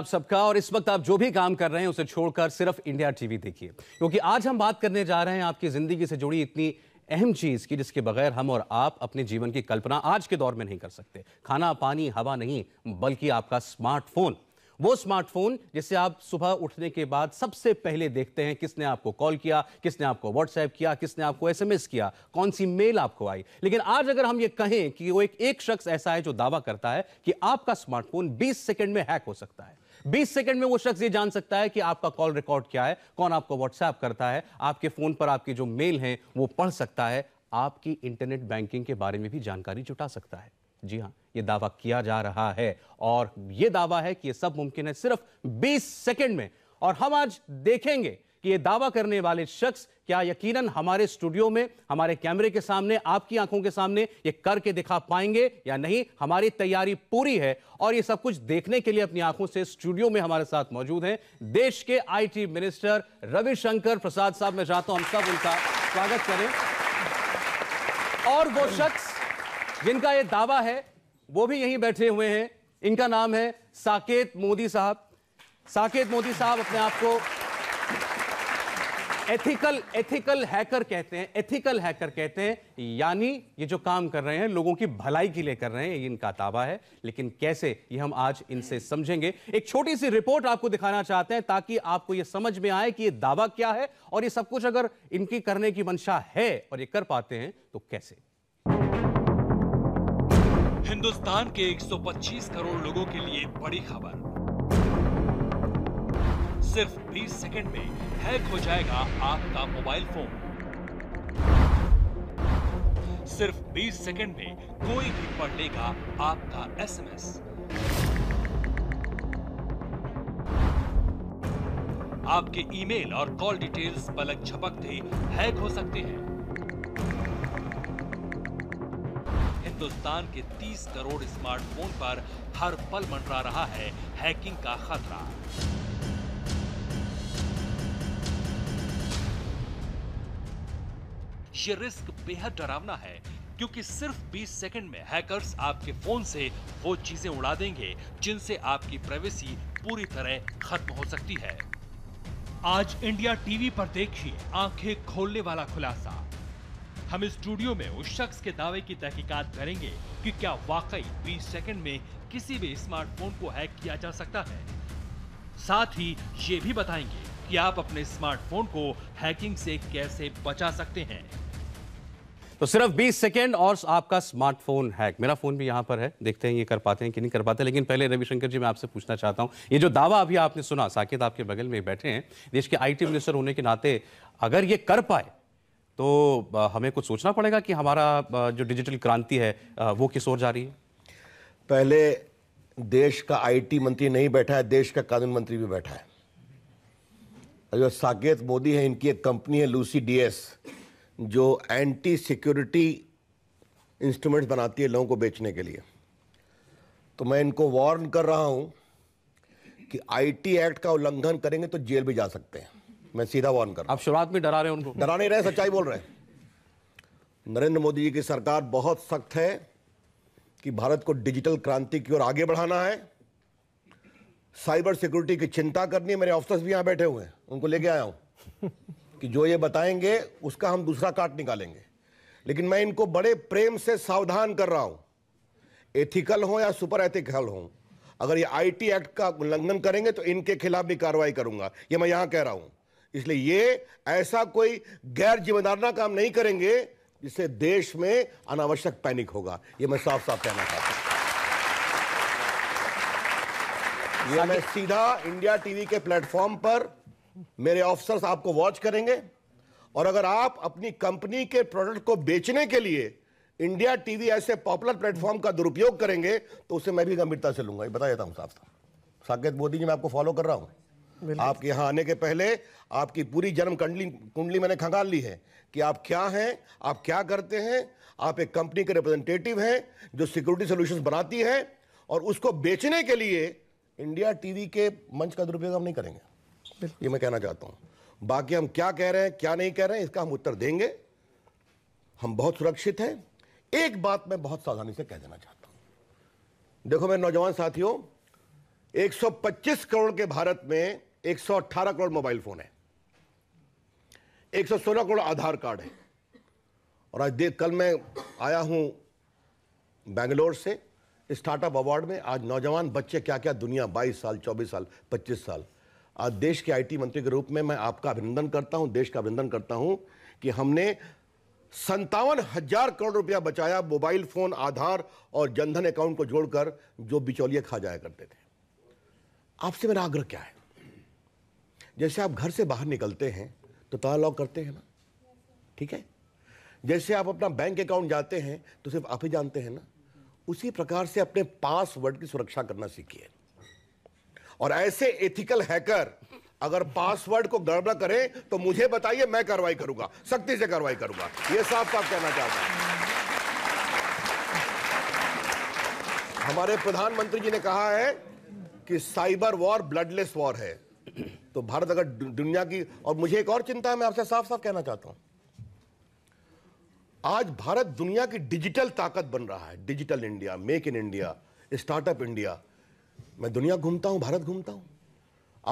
आप सबका और इस वक्त आप जो भी काम कर रहे हैं उसे छोड़कर सिर्फ इंडिया टीवी देखिए क्योंकि आज हम बात करने जा रहे हैं आपकी जिंदगी से जुड़ी इतनी अहम चीज की जिसके बगैर हम और आप अपने जीवन की कल्पना आज के दौर में नहीं कर सकते खाना पानी हवा नहीं बल्कि आपका स्मार्टफोन वो स्मार्टफोन जिसे आप सुबह उठने के बाद सबसे पहले देखते हैं किसने आपको कॉल किया किसने आपको व्हाट्सएप किया किसने आपको एसएमएस किया कौन सी मेल आपको आई लेकिन आज अगर हम ये कहें कि वो एक एक शख्स ऐसा है जो दावा करता है कि आपका स्मार्टफोन 20 सेकंड में हैक हो सकता है बीस सेकंड में वो शख्स ये जान सकता है कि आपका कॉल रिकॉर्ड क्या है कौन आपको व्हाट्सएप करता है आपके फोन पर आपके जो मेल हैं वो पढ़ सकता है आपकी इंटरनेट बैंकिंग के बारे में भी जानकारी जुटा सकता है जी हाँ ये दावा किया जा रहा है और ये दावा है कि ये सब मुमकिन है सिर्फ 20 सेकंड में और हम आज देखेंगे कि ये दावा करने वाले शख्स क्या यकीनन हमारे स्टूडियो में हमारे कैमरे के सामने आपकी आंखों के सामने ये करके दिखा पाएंगे या नहीं हमारी तैयारी पूरी है और ये सब कुछ देखने के लिए अपनी आंखों से स्टूडियो में हमारे साथ मौजूद हैं देश के आईटी मिनिस्टर रविशंकर प्रसाद साहब मैं चाहता हूं हम सब उनका स्वागत करें और वो शख्स जिनका यह दावा है वो भी यहीं बैठे हुए हैं इनका नाम है साकेत मोदी साहब साकेत मोदी साहब अपने आप को एथिकल एथिकल हैकर कहते हैं एथिकल हैकर कहते हैं यानी ये जो काम कर रहे हैं लोगों की भलाई के लिए कर रहे हैं ये इनका ताबा है लेकिन कैसे ये हम आज इनसे समझेंगे एक छोटी सी रिपोर्ट आपको दिखाना चाहते हैं ताकि आपको ये समझ में आए कि ये दावा क्या है और ये सब कुछ अगर इनकी करने की मंशा है और ये कर पाते हैं तो कैसे हिंदुस्तान के 125 करोड़ लोगों के लिए बड़ी खबर सिर्फ 20 सेकंड में हैक हो जाएगा आपका मोबाइल फोन सिर्फ 20 सेकंड में कोई भी पढ़ लेगा आपका एसएमएस आपके ईमेल और कॉल डिटेल्स पलक झपकते हैक हो सकते हैं हिंदुस्तान के 30 करोड़ स्मार्टफोन पर हर पल मंडरा रहा है हैकिंग का खतरा ये रिस्क बेहद डरावना है क्योंकि सिर्फ 20 सेकंड में हैकर्स आपके फोन से वो चीजें उड़ा देंगे जिनसे आपकी प्राइवेसी पूरी तरह खत्म हो सकती है आज इंडिया टीवी पर देखिए आंखें खोलने वाला खुलासा हम स्टूडियो में उस शख्स के दावे की तहकीकात करेंगे कि क्या वाकई 20 सेकंड में किसी भी स्मार्टफोन को हैक किया जा सकता है साथ ही ये भी बताएंगे कि आप अपने स्मार्टफोन को हैकिंग से कैसे बचा सकते हैं तो सिर्फ 20 सेकेंड और आपका स्मार्टफोन हैक मेरा फोन भी यहां पर है देखते हैं ये कर पाते हैं कि नहीं कर पाते लेकिन पहले रविशंकर जी मैं आपसे पूछना चाहता हूं ये जो दावा अभी आपने सुना साकेत आपके बगल में बैठे हैं देश के आईटी मिनिस्टर होने के नाते अगर ये कर पाए तो हमें कुछ सोचना पड़ेगा कि हमारा जो डिजिटल क्रांति है वो किस ओर जा रही है पहले देश का आईटी मंत्री नहीं बैठा है देश का कानून मंत्री भी बैठा है जो साकेत मोदी है इनकी एक कंपनी है लूसी डीएस जो एंटी सिक्योरिटी इंस्ट्रूमेंट्स बनाती है लोगों को बेचने के लिए तो मैं इनको वार्न कर रहा हूं कि आईटी एक्ट का उल्लंघन करेंगे तो जेल भी जा सकते हैं मैं सीधा वार्न कर रहा आप शुरुआत में डरा रहे हैं उनको डरा नहीं रहे सच्चाई बोल रहे हैं नरेंद्र मोदी जी की सरकार बहुत सख्त है कि भारत को डिजिटल क्रांति की ओर आगे बढ़ाना है साइबर सिक्योरिटी की चिंता करनी है मेरे ऑफिसर्स भी यहां बैठे हुए हैं उनको लेके आया हूँ कि जो ये बताएंगे उसका हम दूसरा काट निकालेंगे लेकिन मैं इनको बड़े प्रेम से सावधान कर रहा हूं एथिकल हो या सुपर एथिकल हो अगर ये आईटी एक्ट का उल्लंघन करेंगे तो इनके खिलाफ भी कार्रवाई करूंगा ये मैं यहां कह रहा हूं इसलिए ये ऐसा कोई गैर जिम्मेदारना काम नहीं करेंगे जिससे देश में अनावश्यक पैनिक होगा ये मैं साफ साफ कहना चाहता हूं ये मैं सीधा इंडिया टीवी के प्लेटफॉर्म पर मेरे ऑफिसर्स आपको वॉच करेंगे और अगर आप अपनी कंपनी के प्रोडक्ट को बेचने के लिए इंडिया टीवी ऐसे पॉपुलर प्लेटफॉर्म का दुरुपयोग करेंगे तो उसे मैं भी गंभीरता से लूंगा बता देता हूं साफ साफ साकेत मोदी जी मैं आपको फॉलो कर रहा हूं आपके यहां आने के पहले आपकी पूरी जन्म कुंडली कुंडली मैंने खंगाल ली है कि आप क्या हैं आप क्या करते हैं आप एक कंपनी के रिप्रेजेंटेटिव हैं जो सिक्योरिटी सोल्यूशन बनाती है और उसको बेचने के लिए इंडिया टीवी के मंच का दुरुपयोग हम नहीं करेंगे ये मैं कहना चाहता हूं बाकी हम क्या कह रहे हैं क्या नहीं कह रहे हैं इसका हम उत्तर देंगे हम बहुत सुरक्षित हैं एक बात मैं बहुत सावधानी से कह देना चाहता हूं देखो मेरे नौजवान साथियों 125 करोड़ के भारत में 118 करोड़ मोबाइल फोन है 116 करोड़ आधार कार्ड है और आज देख कल मैं आया हूं बेंगलोर से स्टार्टअप अवार्ड में आज नौजवान बच्चे क्या क्या दुनिया 22 साल 24 साल 25 साल आज देश के आईटी मंत्री के रूप में मैं आपका अभिनंदन करता हूं देश का अभिनंदन करता हूं कि हमने संतावन हजार करोड़ रुपया बचाया मोबाइल फोन आधार और जनधन अकाउंट को जोड़कर जो बिचौलिया खा जाया करते थे आपसे मेरा आग्रह क्या है जैसे आप घर से बाहर निकलते हैं तो ताला लॉक करते हैं ना ठीक है जैसे आप अपना बैंक अकाउंट जाते हैं तो सिर्फ आप ही जानते हैं ना उसी प्रकार से अपने पासवर्ड की सुरक्षा करना सीखिए और ऐसे एथिकल हैकर अगर पासवर्ड को गड़बड़ करें तो मुझे बताइए मैं कार्रवाई करूंगा सख्ती से कार्रवाई करूंगा ये साफ साफ कहना चाहता हूं हमारे प्रधानमंत्री जी ने कहा है कि साइबर वॉर ब्लडलेस वॉर है तो भारत अगर दुनिया की और मुझे एक और चिंता है मैं आपसे साफ साफ कहना चाहता हूं आज भारत दुनिया की डिजिटल ताकत बन रहा है digital India make in India startup India मैं दुनिया घूमता हूं भारत घूमता हूं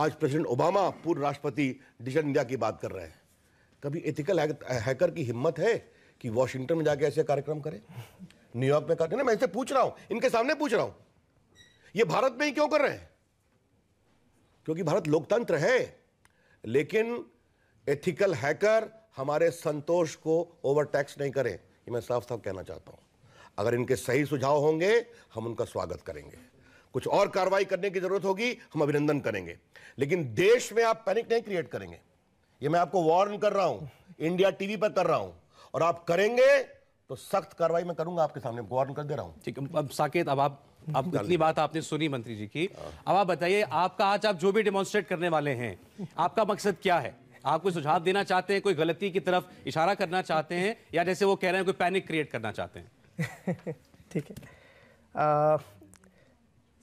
आज प्रेसिडेंट ओबामा पूर्व राष्ट्रपति डिजिटल इंडिया की बात कर रहे हैं कभी एथिकल हैकर की हिम्मत है कि वॉशिंगटन में जाके ऐसे कार्यक्रम करें न्यूयॉर्क में करें मैं इनसे पूछ रहा हूं इनके सामने पूछ रहा हूं ये भारत में ही क्यों कर रहे हैं क्योंकि भारत लोकतंत्र है लेकिन एथिकल हैकर हमारे संतोष को ओवरटैक्स नहीं करें ये मैं साफ साफ कहना चाहता हूं अगर इनके सही सुझाव होंगे हम उनका स्वागत करेंगे कुछ और कार्रवाई करने की जरूरत होगी हम अभिनंदन करेंगे लेकिन देश में आप पैनिक नहीं क्रिएट करेंगे ये मैं आपको वार्न कर रहा हूं इंडिया टीवी पर कर रहा हूं और आप करेंगे तो सख्त कार्रवाई मैं करूंगा आपके सामने वार्न कर दे रहा हूं ठीक है अब साकेत अब आप अब इतनी बात आपने सुनी मंत्री जी की हाँ। अब आप बताइए आपका आज आप जो भी डेमोन्स्ट्रेट करने वाले हैं आपका मकसद क्या है आप कोई सुझाव देना चाहते हैं कोई गलती की तरफ इशारा करना चाहते हैं या जैसे वो कह रहे हैं कोई पैनिक क्रिएट करना चाहते हैं ठीक है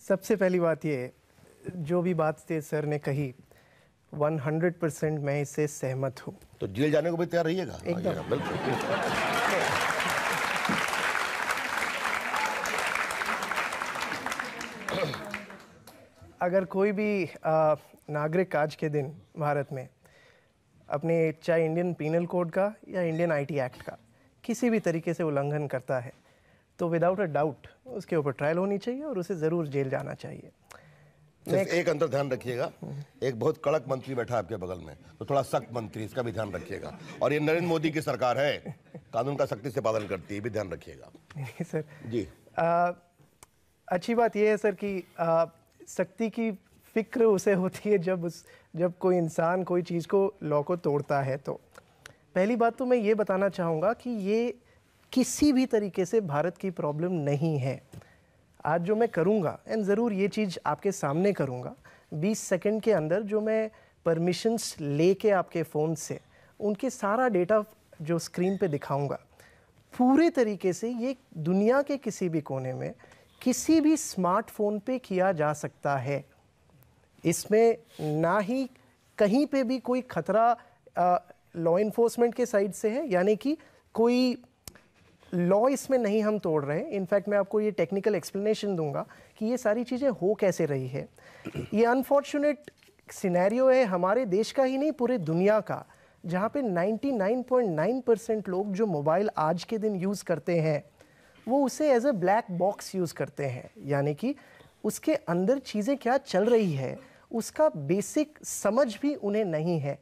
सबसे पहली बात ये जो भी बात थे सर ने कही 100 परसेंट मैं इससे सहमत हूँ तो जेल जाने को भी तैयार रहिएगा हाँ, एकदम अगर कोई भी आ, नागरिक आज के दिन भारत में अपने चाहे इंडियन पीनल कोड का या इंडियन आईटी एक्ट का किसी भी तरीके से उल्लंघन करता है तो विदाउट अ डाउट उसके ऊपर ट्रायल होनी चाहिए और उसे ज़रूर जेल जाना चाहिए सिर्फ एक अंतर ध्यान रखिएगा एक बहुत कड़क मंत्री बैठा आपके बगल में तो थोड़ा सख्त मंत्री इसका भी ध्यान रखिएगा और ये नरेंद्र मोदी की सरकार है कानून का सख्ती से पालन करती है भी ध्यान रखिएगा सर जी आ, अच्छी बात यह है सर कि सख्ती की फिक्र उसे होती है जब उस जब कोई इंसान कोई चीज़ को लॉ को तोड़ता है तो पहली बात तो मैं ये बताना चाहूँगा कि ये किसी भी तरीके से भारत की प्रॉब्लम नहीं है आज जो मैं करूँगा एंड ज़रूर ये चीज़ आपके सामने करूँगा 20 सेकंड के अंदर जो मैं परमिशंस लेके आपके फ़ोन से उनके सारा डेटा जो स्क्रीन पे दिखाऊंगा पूरे तरीके से ये दुनिया के किसी भी कोने में किसी भी स्मार्टफोन पे किया जा सकता है इसमें ना ही कहीं पे भी कोई खतरा लॉ इन्फोर्समेंट के साइड से है यानी कि कोई लॉ इसमें नहीं हम तोड़ रहे हैं इनफैक्ट मैं आपको ये टेक्निकल एक्सप्लेनेशन दूंगा कि ये सारी चीज़ें हो कैसे रही है ये अनफॉर्चुनेट सिनेरियो है हमारे देश का ही नहीं पूरे दुनिया का जहाँ पे 99.9 परसेंट लोग जो मोबाइल आज के दिन यूज़ करते हैं वो उसे as a black box use करते हैं यानी कि उसके अंदर चीज़ें क्या चल रही है उसका बेसिक समझ भी उन्हें नहीं है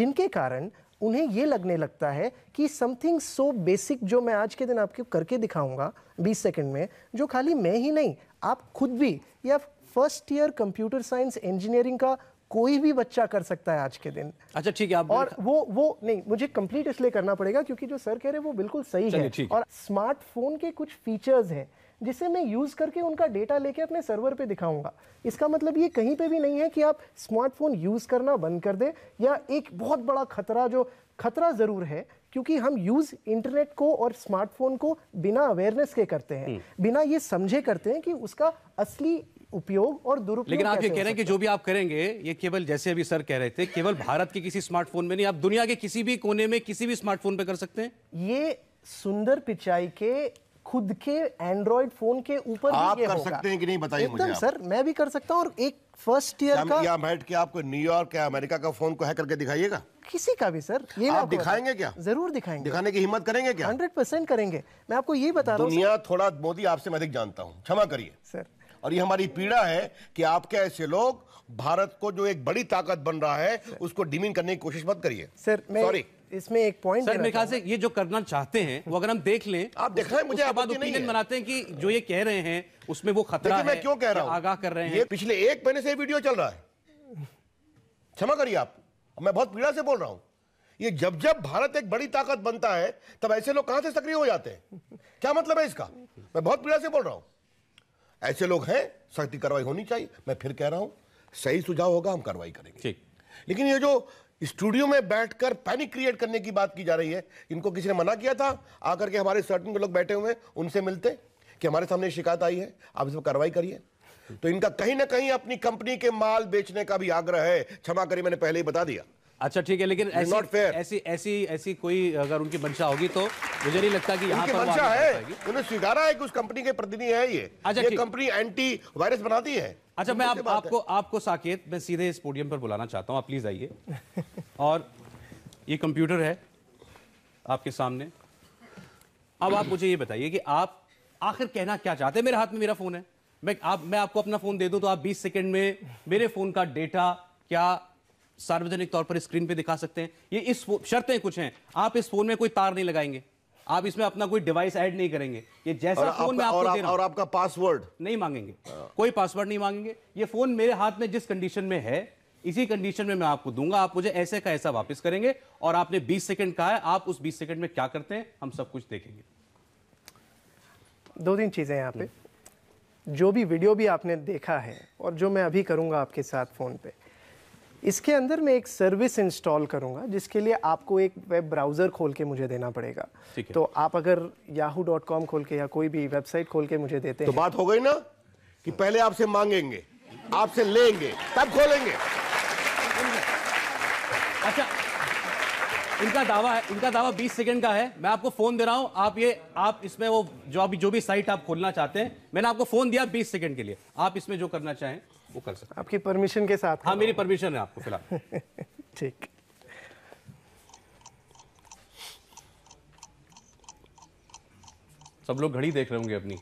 जिनके कारण उन्हें ये लगने लगता है कि समथिंग सो बेसिक जो मैं आज के दिन आपको करके दिखाऊंगा 20 सेकंड में जो खाली मैं ही नहीं आप खुद भी या first year computer science engineering का कोई भी बच्चा कर सकता है आज के दिन अच्छा ठीक है आप और वो वो नहीं मुझे कंप्लीट इसलिए करना पड़ेगा क्योंकि जो सर कह रहे हैं वो बिल्कुल सही है और स्मार्टफोन के कुछ फीचर्स हैं जिसे मैं यूज़ करके उनका डेटा लेके अपने सर्वर पे दिखाऊंगा इसका मतलब ये कहीं पे भी नहीं है कि आप स्मार्टफोन यूज़ करना बंद कर दें या एक बहुत बड़ा खतरा जो खतरा ज़रूर है क्योंकि हम यूज़ इंटरनेट को और स्मार्टफोन को बिना अवेयरनेस के करते हैं हम्म। बिना ये समझे करते हैं कि उसका असली उपयोग और दुरुपयोग लेकिन आप ये कह रहे हैं कि जो भी आप करेंगे ये केवल जैसे अभी सर कह रहे थे केवल भारत के किसी स्मार्टफोन में नहीं आप दुनिया के किसी भी कोने में किसी भी स्मार्टफोन पे कर सकते हैं ये सुंदर पिचाई के खुद के एंड्रॉइड फोन के ऊपर आप कर सकते हैं कि नहीं बताइए मुझे सर मैं भी कर सकता हूँ और एक फर्स्ट ईयर का या बैठ के आपको न्यूयॉर्क या अमेरिका का फोन को हैक करके दिखाइएगा किसी का भी सर ये आप दिखाएंगे क्या जरूर दिखाएंगे दिखाने की हिम्मत करेंगे क्या हंड्रेड परसेंट करेंगे मैं आपको ये बता रहा हूँ दुनिया थोड़ा मोदी आपसे मैं अधिक जानता हूँ क्षमा करिए सर और ये हमारी पीड़ा है कि आपके ऐसे लोग भारत को जो एक बड़ी ताकत बन रहा है उसको डिमिन करने की कोशिश मत करिए सर मैं सॉरी इसमें एक पॉइंट सर मेरे ख्याल से ये जो करना चाहते हैं वो अगर हम देख लें आप देख रहे हैं मुझे बाद ओपिनियन बनाते हैं कि जो ये कह रहे हैं उसमें वो खतरा है मैं क्यों कह रहा हूँ आगाह कर रहे हैं पिछले एक महीने से वीडियो चल रहा है क्षमा करिए आप मैं बहुत पीड़ा से बोल रहा हूँ ये जब जब भारत एक बड़ी ताकत बनता है तब ऐसे लोग कहां से सक्रिय हो जाते हैं क्या मतलब है इसका मैं बहुत पीड़ा से बोल रहा हूं ऐसे लोग हैं सख्ती कार्रवाई होनी चाहिए मैं फिर कह रहा हूं सही सुझाव होगा हम कार्रवाई करेंगे लेकिन ये जो स्टूडियो में बैठकर पैनिक क्रिएट करने की बात की जा रही है इनको किसी ने मना किया था आकर के हमारे सर्टन लोग बैठे हुए हैं उनसे मिलते कि हमारे सामने शिकायत आई है आप इस पर कार्रवाई करिए तो इनका कहीं ना कहीं अपनी कंपनी के माल बेचने का भी आग्रह है क्षमा करिए मैंने पहले ही बता दिया अच्छा ठीक है लेकिन ऐसी, ऐसी ऐसी ऐसी ऐसी कोई अगर उनकी मंशा होगी तो मुझे नहीं लगता कि यहाँ पर मंशा है उन्हें स्वीकारा है कि उस कंपनी के प्रतिनिधि है ये अच्छा ये कंपनी एंटी वायरस बनाती है अच्छा मैं आप, आपको आपको साकेत मैं सीधे इस पोडियम पर बुलाना चाहता हूँ आप प्लीज आइए और ये कंप्यूटर है आपके सामने अब आप मुझे ये बताइए कि आप आखिर कहना क्या चाहते हैं मेरे हाथ में मेरा फोन है मैं आप मैं आपको अपना फोन दे दूं तो आप 20 सेकंड में मेरे फोन का डेटा क्या सार्वजनिक तौर पर स्क्रीन पे दिखा सकते हैं ये इस शर्तें कुछ हैं आप इस फोन में कोई तार नहीं लगाएंगे आप इसमें अपना कोई डिवाइस ऐड नहीं करेंगे ये जैसा फोन मैं आपको और, दे रहा और आपका पासवर्ड नहीं मांगेंगे कोई पासवर्ड नहीं मांगेंगे ये फोन मेरे हाथ में जिस कंडीशन में है इसी कंडीशन में मैं आपको दूंगा आप मुझे ऐसे का ऐसा वापस करेंगे और आपने 20 सेकंड कहा है आप उस 20 सेकंड में क्या करते हैं हम सब कुछ देखेंगे दो तीन चीजें यहाँ पे जो भी वीडियो भी आपने देखा है और जो मैं अभी करूंगा आपके साथ फोन पे इसके अंदर मैं एक सर्विस इंस्टॉल करूंगा जिसके लिए आपको एक वेब ब्राउज़र खोल के मुझे देना पड़ेगा तो आप अगर याहू डॉट कॉम खोल के या कोई भी वेबसाइट खोल के मुझे देते तो हैं बात हो गई ना कि पहले आपसे मांगेंगे आपसे लेंगे तब खोलेंगे अच्छा इनका दावा है इनका दावा 20 सेकंड का है मैं आपको फोन दे रहा हूं आप ये आप इसमें वो जो अभी जो भी साइट आप खोलना चाहते हैं मैंने आपको फोन दिया 20 सेकंड के लिए आप इसमें जो करना चाहें वो कर सकते आपकी परमिशन के साथ हाँ मेरी परमिशन है आपको फिलहाल ठीक सब लोग घड़ी देख रहे होंगे अपनी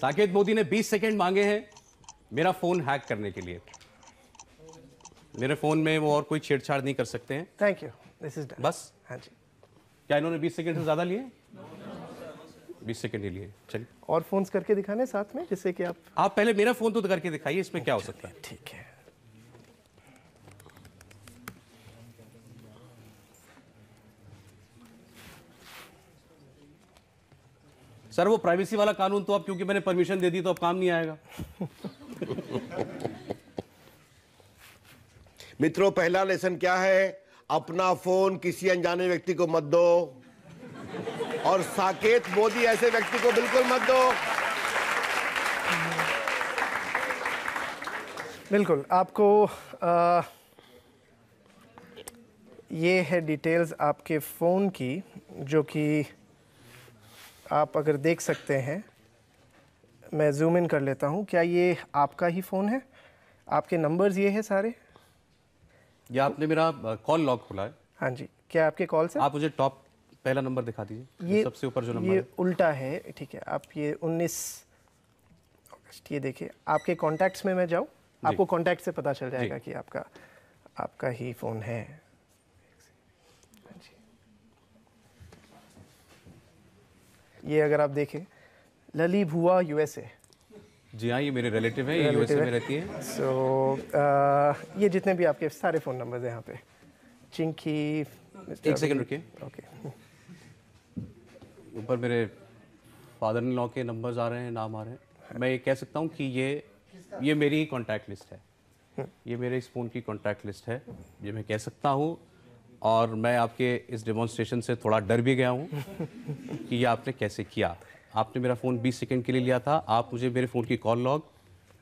साकेत मोदी ने 20 सेकंड मांगे हैं मेरा फोन हैक करने के लिए मेरे फ़ोन में वो और कोई छेड़छाड़ नहीं कर सकते हैं थैंक यू दिस इज बस हाँ जी क्या इन्होंने बीस सेकेंड से ज़्यादा लिए बीस सेकेंड ही लिए चलिए और फ़ोन करके दिखाने साथ में जिससे कि आप आप पहले मेरा फ़ोन तो करके दिखाइए इसमें क्या हो सकता है ठीक है सर वो प्राइवेसी वाला कानून तो आप क्योंकि मैंने परमिशन दे दी तो अब काम नहीं आएगा मित्रों पहला लेसन क्या है अपना फोन किसी अनजाने व्यक्ति को मत दो और साकेत मोदी ऐसे व्यक्ति को बिल्कुल मत दो बिल्कुल आपको आ, ये है डिटेल्स आपके फ़ोन की जो कि आप अगर देख सकते हैं मैं जूम इन कर लेता हूँ क्या ये आपका ही फ़ोन है आपके नंबर्स ये है सारे या आपने मेरा कॉल लॉक खोला है हाँ जी क्या आपके कॉल से आप मुझे टॉप पहला नंबर दिखा दीजिए ये सबसे ऊपर जो नंबर ये उल्टा है ठीक है आप ये उन्नीस अगस्त ये देखिए आपके कॉन्टैक्ट्स में मैं जाऊँ आपको कॉन्टैक्ट से पता चल जाएगा कि आपका आपका ही फ़ोन है हाँ ये अगर आप देखें लली भुआ यूएसए जी हाँ ये मेरे रिलेटिव हैं यूएसए में रहती हैं सो so, uh, ये जितने भी आपके सारे फ़ोन नंबर्स हैं यहाँ पे चिंकी एक सेकंड रुकिए ओके ऊपर मेरे फादर इन लॉ के नंबर्स आ रहे हैं नाम आ रहे हैं मैं ये कह सकता हूँ कि ये ये मेरी ही कॉन्टैक्ट लिस्ट है हम्म। ये मेरे इस फ़ोन की कॉन्टैक्ट लिस्ट है ये मैं कह सकता हूँ और मैं आपके इस डेमोन्स्ट्रेशन से थोड़ा डर भी गया हूँ कि ये आपने कैसे किया आपने मेरा फ़ोन 20 सेकंड के लिए लिया था आप मुझे मेरे फ़ोन की कॉल लॉग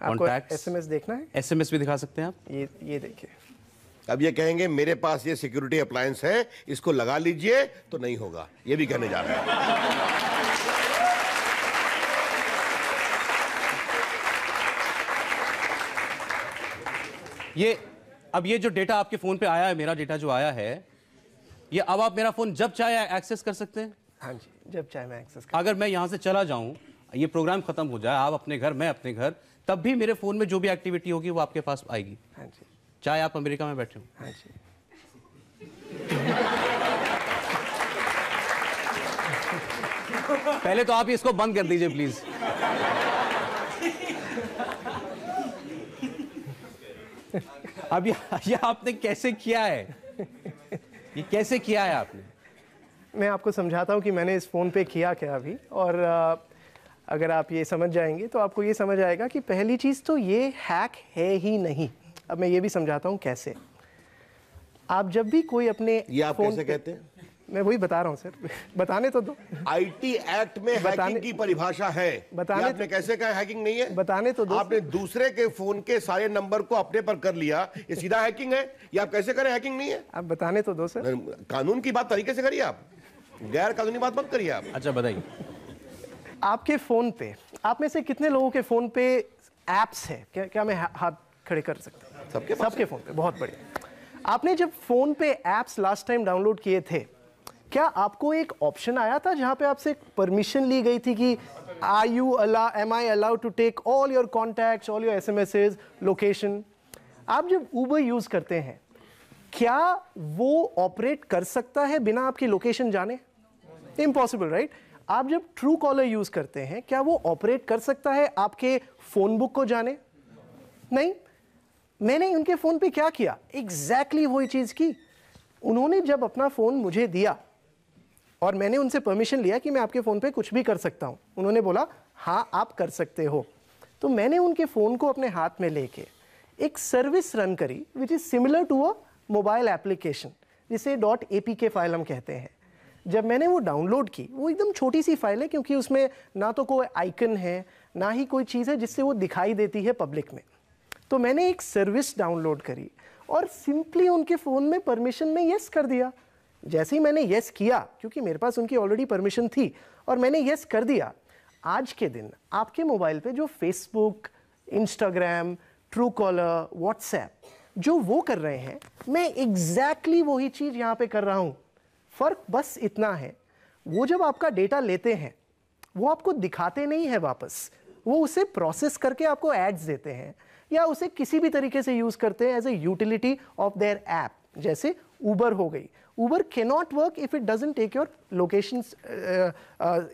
कॉन्टैक्ट एसएमएस देखना है एसएमएस भी दिखा सकते हैं आप ये ये देखिए अब ये कहेंगे मेरे पास ये सिक्योरिटी अप्लायंस है इसको लगा लीजिए तो नहीं होगा ये भी कहने जा रहे हैं ये अब ये जो डेटा आपके फ़ोन पे आया है मेरा डेटा जो आया है ये अब आप मेरा फ़ोन जब चाहे एक्सेस कर सकते हैं हाँ जी जब चाहे मैं एक्सेस अगर मैं यहाँ से चला जाऊँ ये प्रोग्राम खत्म हो जाए आप अपने घर मैं अपने घर तब भी मेरे फ़ोन में जो भी एक्टिविटी होगी वो आपके पास आएगी हाँ जी चाहे आप अमेरिका में बैठे हो हाँ जी पहले तो आप इसको बंद कर दीजिए प्लीज अब ये, ये आपने कैसे किया है ये कैसे किया है आपने मैं आपको समझाता हूँ कि मैंने इस फ़ोन पे किया क्या अभी और अगर आप ये समझ जाएंगे तो आपको ये समझ आएगा कि पहली चीज़ तो ये हैक है ही नहीं अब मैं ये भी समझाता हूँ कैसे आप जब भी कोई अपने ये आप कैसे कहते हैं मैं वही बता रहा हूँ सर बताने तो दो आईटी एक्ट में हैकिंग की परिभाषा है बताने आपने तो, कैसे कहा हैकिंग नहीं है बताने तो दो आपने दूसरे के फोन के सारे नंबर को अपने पर कर लिया ये सीधा हैकिंग है या आप कैसे करें हैकिंग नहीं है आप बताने तो दो सर कानून की बात तरीके से करिए आप गैर कानूनी बात मत करिए आप अच्छा बताइए आपके फ़ोन पे आप में से कितने लोगों के फ़ोन पे ऐप्स है क्या क्या मैं हाथ खड़े कर सकते हूँ सबके सबके फ़ोन पे बहुत बढ़िया आपने जब फ़ोन पे ऐप्स लास्ट टाइम डाउनलोड किए थे क्या आपको एक ऑप्शन आया था जहाँ पे आपसे परमिशन ली गई थी कि आर यू अला am I allow to take all your contacts all your S M S location आप जब ऊबर यूज़ करते हैं क्या वो ऑपरेट कर सकता है बिना आपकी लोकेशन जाने इम्पॉसिबल राइट right? आप जब ट्रू कॉलर यूज करते हैं क्या वो ऑपरेट कर सकता है आपके फोन बुक को जाने नहीं मैंने उनके फ़ोन पे क्या किया एग्जैक्टली exactly वही चीज़ की उन्होंने जब अपना फ़ोन मुझे दिया और मैंने उनसे परमिशन लिया कि मैं आपके फ़ोन पे कुछ भी कर सकता हूँ उन्होंने बोला हाँ आप कर सकते हो तो मैंने उनके फ़ोन को अपने हाथ में लेके एक सर्विस रन करी which is similar to a mobile application जिसे dot A P K file हम कहते हैं जब मैंने वो डाउनलोड की वो एकदम छोटी सी फाइल है क्योंकि उसमें ना तो कोई आइकन है ना ही कोई चीज़ है जिससे वो दिखाई देती है पब्लिक में तो मैंने एक सर्विस डाउनलोड करी और सिंपली उनके फ़ोन में परमिशन में येस कर दिया जैसे ही मैंने येस किया क्योंकि मेरे पास उनकी ऑलरेडी परमिशन थी और मैंने येस कर दिया आज के दिन आपके मोबाइल पे जो Facebook Instagram Truecaller WhatsApp जो वो कर रहे हैं मैं एग्जैक्टली exactly वही चीज़ यहाँ पे कर रहा हूँ फ़र्क बस इतना है वो जब आपका डेटा लेते हैं वो आपको दिखाते नहीं है वापस वो उसे प्रोसेस करके आपको एड्स देते हैं या उसे किसी भी तरीके से यूज़ करते हैं as a utility of their app जैसे ऊबर हो गई Uber not work if it doesn't take your location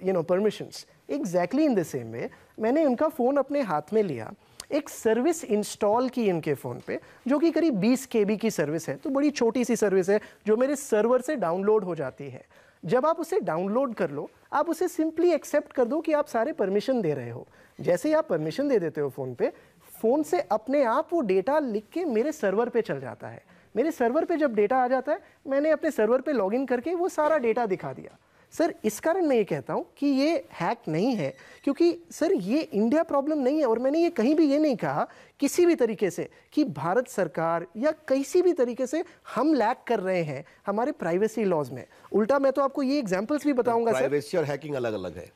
you know permissions exactly in the same way मैंने उनका फ़ोन अपने हाथ में लिया एक सर्विस इंस्टॉल की इनके फ़ोन पे जो कि करीब बीस के की सर्विस है तो बड़ी छोटी सी सर्विस है जो मेरे सर्वर से डाउनलोड हो जाती है जब आप उसे डाउनलोड कर लो आप उसे सिंपली एक्सेप्ट कर दो कि आप सारे परमिशन दे रहे हो जैसे ही आप परमिशन दे देते हो फ़ोन पे फ़ोन से अपने आप वो डेटा लिख के मेरे सर्वर पे चल जाता है मेरे सर्वर पे जब डेटा आ जाता है मैंने अपने सर्वर पे लॉगिन करके वो सारा डेटा दिखा दिया सर इस कारण मैं ये कहता हूँ कि ये हैक नहीं है क्योंकि सर ये इंडिया प्रॉब्लम नहीं है और मैंने ये कहीं भी ये नहीं कहा किसी भी तरीके से कि भारत सरकार या किसी भी तरीके से हम लैक कर रहे हैं हमारे प्राइवेसी लॉज में उल्टा मैं तो आपको ये एग्जाम्पल्स भी बताऊंगा प्राइवेसी और हैकिंग अलग अलग है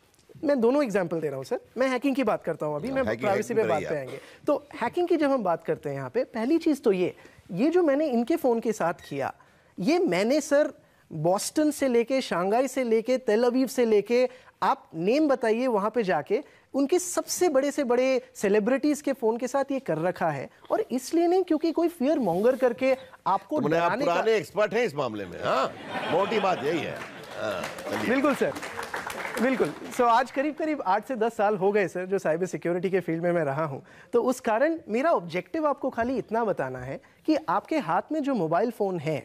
मैं दोनों एग्जाम्पल दे रहा हूँ सर मैं हैकिंग की बात करता हूँ अभी मैं प्राइवेसी पे बात पे तो हैकिंग की जब हम बात करते हैं यहाँ पे पहली चीज़ तो ये ये जो मैंने इनके फ़ोन के साथ किया ये मैंने सर बॉस्टन से लेके शंघाई से लेके तेल से लेके आप नेम बताइए वहां पे जाके उनके सबसे बड़े से बड़े सेलिब्रिटीज के फोन के साथ ये कर रखा है और इसलिए नहीं क्योंकि कोई फियर मोंगर करके आपको तो आप पुराने का... एक्सपर्ट हैं इस मामले में हाँ मोटी बात यही है हाँ, बिल्कुल सर बिल्कुल सो so, आज करीब करीब आठ से दस साल हो गए सर जो साइबर सिक्योरिटी के फील्ड में मैं रहा हूँ तो उस कारण मेरा ऑब्जेक्टिव आपको खाली इतना बताना है कि आपके हाथ में जो मोबाइल फ़ोन है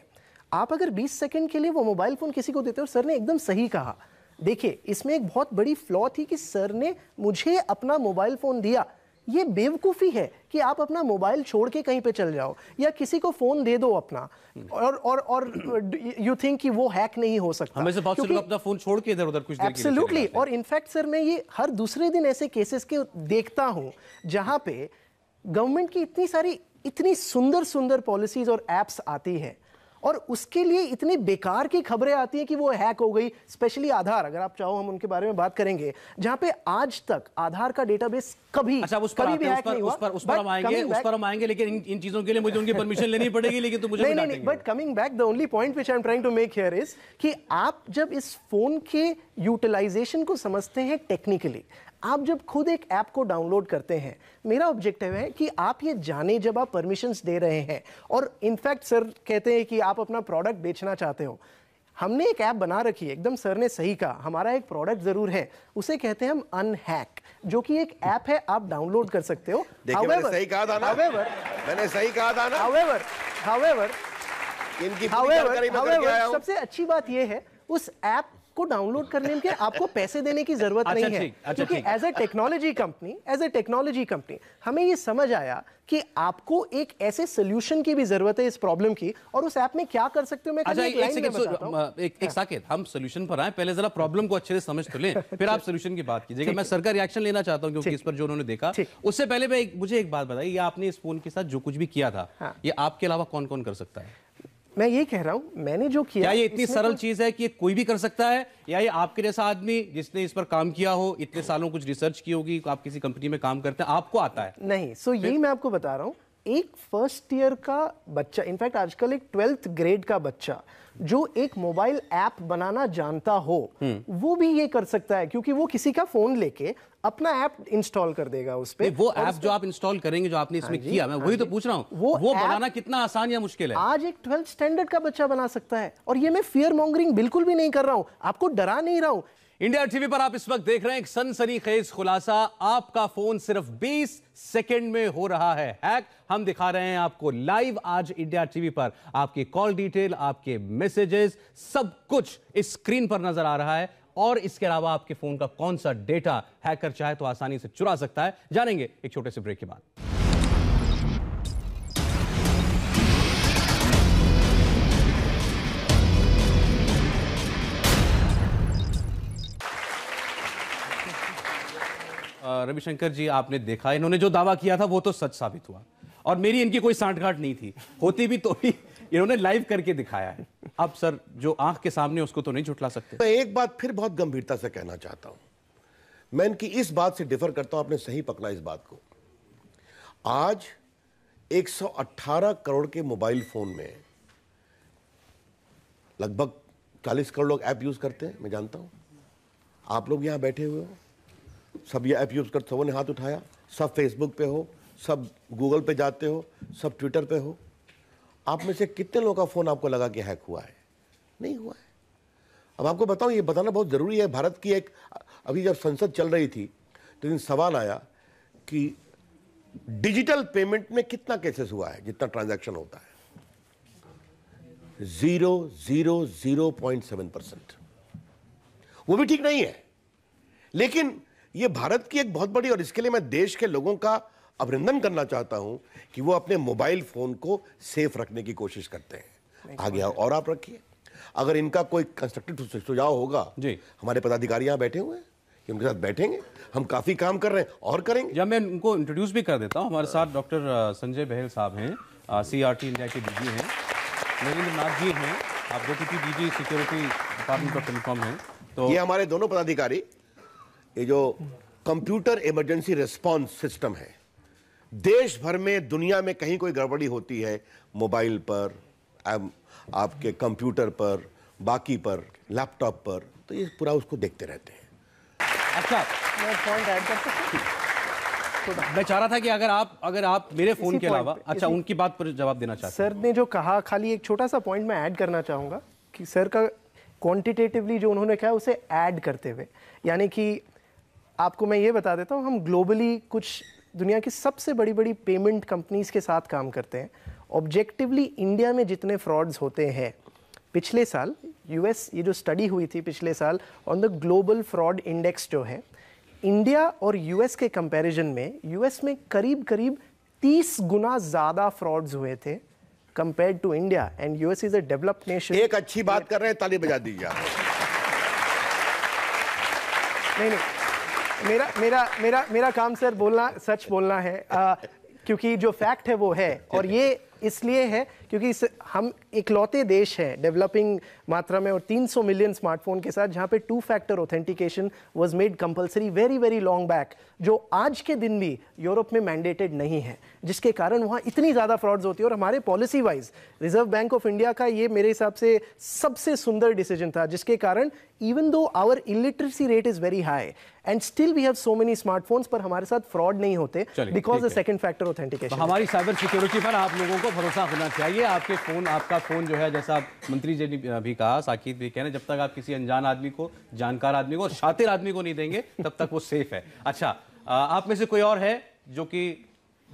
आप अगर 20 सेकंड के लिए वो मोबाइल फ़ोन किसी को देते हो सर ने एकदम सही कहा देखिए इसमें एक बहुत बड़ी फ्लॉ थी कि सर ने मुझे अपना मोबाइल फ़ोन दिया ये बेवकूफ़ी है कि आप अपना मोबाइल छोड़ के कहीं पे चल जाओ या किसी को फ़ोन दे दो अपना और और और यू थिंक कि वो हैक नहीं हो सकता हमें बहुत से लोग अपना फ़ोन छोड़ के इधर उधर कुछ एब्सोल्युटली और इनफैक्ट सर मैं ये हर दूसरे दिन ऐसे केसेस के देखता हूँ जहाँ पे गवर्नमेंट की इतनी सारी इतनी सुंदर सुंदर पॉलिसीज और एप्स आती हैं और उसके लिए इतनी बेकार की खबरें आती हैं कि वो हैक हो गई स्पेशली आधार अगर आप चाहो हम उनके बारे में बात करेंगे जहां पे आज तक आधार का डेटाबेस कभी अच्छा उस पर कभी भी हैक नहीं हुआ उस पर उस पर हम आएंगे उस पर हम आएंगे लेकिन इन चीजों के लिए मुझे उनकी परमिशन लेनी पड़ेगी लेकिन तो मुझे नहीं नहीं but coming back the only point which I am trying to make here is कि आप जब इस फोन के यूटिलाइजेशन को समझते हैं टेक्निकली आप जब खुद एक ऐप को डाउनलोड करते हैं मेरा ऑब्जेक्टिव है कि आप ये जाने जब आप परमिशंस दे रहे हैं और इनफैक्ट सर कहते हैं कि आप अपना प्रोडक्ट बेचना चाहते हो हमने एक ऐप बना रखी है एकदम सर ने सही कहा हमारा एक प्रोडक्ट जरूर है उसे कहते हैं हम अनहैक जो कि एक ऐप है आप डाउनलोड कर सकते हो however, सही कहा था ना however, मैंने सही कहा था ना however, however, इनकी however, however, सबसे अच्छी बात यह है उस ऐप उसको डाउनलोड करने के आपको पैसे देने की जरूरत अच्छा नहीं है अच्छा क्योंकि as a technology company as a technology company हमें ये समझ आया कि आपको एक ऐसे सोल्यूशन की भी जरूरत है इस प्रॉब्लम की और उस ऐप में क्या कर सकते हो मैं अच्छा, एक, एक, एक, एक, एक, हाँ। एक साकेत हम सोल्यूशन पर आए पहले जरा प्रॉब्लम को अच्छे से समझ तो लें फिर आप सोल्यूशन की बात कीजिएगा मैं सरकार रिएक्शन लेना चाहता हूँ क्योंकि इस पर जो उन्होंने देखा उससे पहले मैं मुझे एक बात बताइए आपने इस फोन के साथ जो कुछ भी किया था हाँ। ये आपके अलावा कौन कौन कर सकता है मैं ये कह रहा हूं मैंने जो किया क्या ये इतनी सरल तो चीज है कि कोई भी कर सकता है या ये आपके जैसा आदमी जिसने इस पर काम किया हो इतने सालों कुछ रिसर्च की होगी आप किसी कंपनी में काम करते हैं आपको आता है नहीं सो यही मैं आपको बता रहा हूँ एक फर्स्ट ईयर का बच्चा इनफैक्ट आजकल एक ट्वेल्थ ग्रेड का बच्चा जो एक मोबाइल ऐप बनाना जानता हो हम्म। वो भी ये कर सकता है क्योंकि वो किसी का फोन लेके अपना ऐप इंस्टॉल कर देगा उस पर वो ऐप जो आप इंस्टॉल करेंगे जो आपने इसमें हाँ किया मैं हाँ वही तो पूछ रहा हूँ वो, वो बनाना कितना आसान या मुश्किल है आज एक ट्वेल्थ स्टैंडर्ड का बच्चा बना सकता है और ये मैं फियर मॉन्गरिंग बिल्कुल भी नहीं कर रहा हूँ आपको डरा नहीं रहा हूँ इंडिया टीवी पर आप इस वक्त देख रहे हैं एक सनसनी खेज खुलासा आपका फोन सिर्फ 20 सेकंड में हो रहा है हैक हम दिखा रहे हैं आपको लाइव आज इंडिया टीवी पर आपकी कॉल डिटेल आपके मैसेजेस सब कुछ इस स्क्रीन पर नजर आ रहा है और इसके अलावा आपके फोन का कौन सा डेटा हैकर चाहे तो आसानी से चुरा सकता है जानेंगे एक छोटे से ब्रेक के बाद रविशंकर जी आपने देखा इन्होंने जो दावा किया था वो तो सच साबित हुआ और मेरी इनकी कोई सांठगांठ नहीं थी होती भी तो भी इन्होंने लाइव करके दिखाया है अब सर जो आंख के सामने उसको तो नहीं झुटला सकते मैं एक बात फिर बहुत गंभीरता से कहना चाहता हूं मैं इनकी इस बात से डिफर करता हूं आपने सही पकड़ा इस बात को आज 118 करोड़ के मोबाइल फोन में लगभग 40 करोड़ लोग ऐप यूज करते हैं मैं जानता हूं आप लोग यहां बैठे हुए हो सब ये ऐप यूज़ करते सबों ने हाथ उठाया सब फेसबुक पे हो सब गूगल पे जाते हो सब ट्विटर पे हो आप में से कितने लोगों का फ़ोन आपको लगा कि हैक हुआ है नहीं हुआ है अब आपको बताऊँ ये बताना बहुत ज़रूरी है भारत की एक अभी जब संसद चल रही थी तो दिन सवाल आया कि डिजिटल पेमेंट में कितना केसेस हुआ है जितना ट्रांजैक्शन होता है zero zero zero point seven percent वो भी ठीक नहीं है लेकिन ये भारत की एक बहुत बड़ी और इसके लिए मैं देश के लोगों का अभिनंदन करना चाहता हूं कि वो अपने मोबाइल फोन को सेफ रखने की कोशिश करते हैं आगे और आप रखिए अगर इनका कोई कंस्ट्रक्टिव सुझाव होगा जी हमारे पदाधिकारी यहाँ बैठे हुए हैं उनके साथ बैठेंगे हम काफ़ी काम कर रहे हैं और करेंगे या मैं उनको इंट्रोड्यूस भी कर देता हूँ हमारे साथ डॉक्टर uh, संजय बहेल साहब हैं सी आर टी इंडिया के डी हैं नरेंद्र नाथ जी हैं आप deputy D security department of telecom है तो ये हमारे दोनों पदाधिकारी ये जो कंप्यूटर इमरजेंसी रिस्पांस सिस्टम है देश भर में दुनिया में कहीं कोई गड़बड़ी होती है मोबाइल पर आपके कंप्यूटर पर बाकी पर लैपटॉप पर तो ये पूरा उसको देखते रहते हैं अच्छा मैं चाह रहा था कि अगर आप अगर आप मेरे फोन के अलावा अच्छा उनकी बात पर जवाब देना चाहते सर ने जो कहा खाली एक छोटा सा पॉइंट मैं ऐड करना चाहूँगा कि सर का क्वांटिटेटिवली जो उन्होंने कहा उसे ऐड करते हुए यानी कि आपको मैं ये बता देता हूँ हम ग्लोबली कुछ दुनिया की सबसे बड़ी बड़ी पेमेंट कंपनीज़ के साथ काम करते हैं ऑब्जेक्टिवली इंडिया में जितने फ्रॉड्स होते हैं पिछले साल यूएस ये जो स्टडी हुई थी पिछले साल on the global fraud index जो है इंडिया और यूएस के कंपैरिजन में यूएस में करीब करीब 30 गुना ज़्यादा फ्रॉड्स हुए थे compare to India and US is a developed nation एक अच्छी बात कर रहे हैं ताली बजा दीजिए नहीं नहीं मेरा मेरा मेरा मेरा काम सर बोलना सच बोलना है आ, क्योंकि जो फैक्ट है वो है और ये इसलिए है क्योंकि इस हम इकलौते देश हैं डेवलपिंग मात्रा में और 300 मिलियन स्मार्टफोन के साथ जहाँ पे two factor authentication was made compulsory very very long back जो आज के दिन भी यूरोप में मैंडेटेड नहीं है जिसके कारण वहाँ इतनी ज़्यादा फ्रॉड्स होती है और हमारे policy wise Reserve Bank of India का ये मेरे हिसाब से सबसे सुंदर डिसीजन था जिसके कारण even though our illiteracy rate is very high and still we have so many smartphones पर हमारे साथ फ्रॉड नहीं होते because the second factor authentication हमारी साइबर सिक्योरिटी पर आप लोगों को भरोसा होना चाहिए चाहिए आपके फ़ोन आपका फ़ोन जो है जैसा आप मंत्री जी ने भी कहा साकिब भी कहने जब तक आप किसी अनजान आदमी को जानकार आदमी को शातिर आदमी को नहीं देंगे तब तक वो सेफ है अच्छा आप में से कोई और है जो कि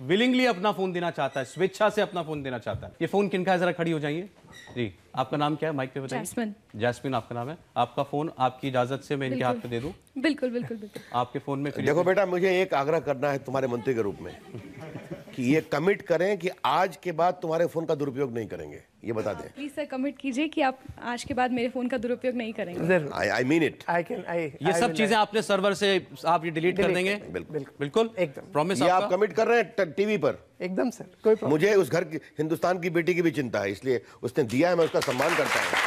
विलिंगली अपना फ़ोन देना चाहता है स्वेच्छा से अपना फ़ोन देना चाहता है ये फ़ोन किनका है ज़रा खड़ी हो जाइए जी आपका नाम क्या है माइक पे बताइए जैस्मिन जैस्मिन आपका नाम है आपका फ़ोन आपकी इजाज़त से मैं इनके हाथ पे दे दूं बिल्कुल बिल्कुल बिल्कुल आपके फ़ोन में देखो बेटा मुझे एक आग्रह करना है तुम्हारे मंत्री के रूप में कि ये कमिट करें कि आज के बाद तुम्हारे फोन का दुरुपयोग नहीं करेंगे ये बता हाँ, दें प्लीज सर कमिट कीजिए कि आप आज के बाद मेरे फोन का दुरुपयोग नहीं करेंगे I I mean it I can I ये I सब चीजें आपने सर्वर से आप ये डिलीट कर देंगे बिल्कुल एकदम प्रॉमिस ये आप कमिट कर रहे हैं टीवी पर एकदम सर कोई मुझे उस घर की हिंदुस्तान की बेटी की भी चिंता है इसलिए उसने दिया है मैं उसका सम्मान करता हूँ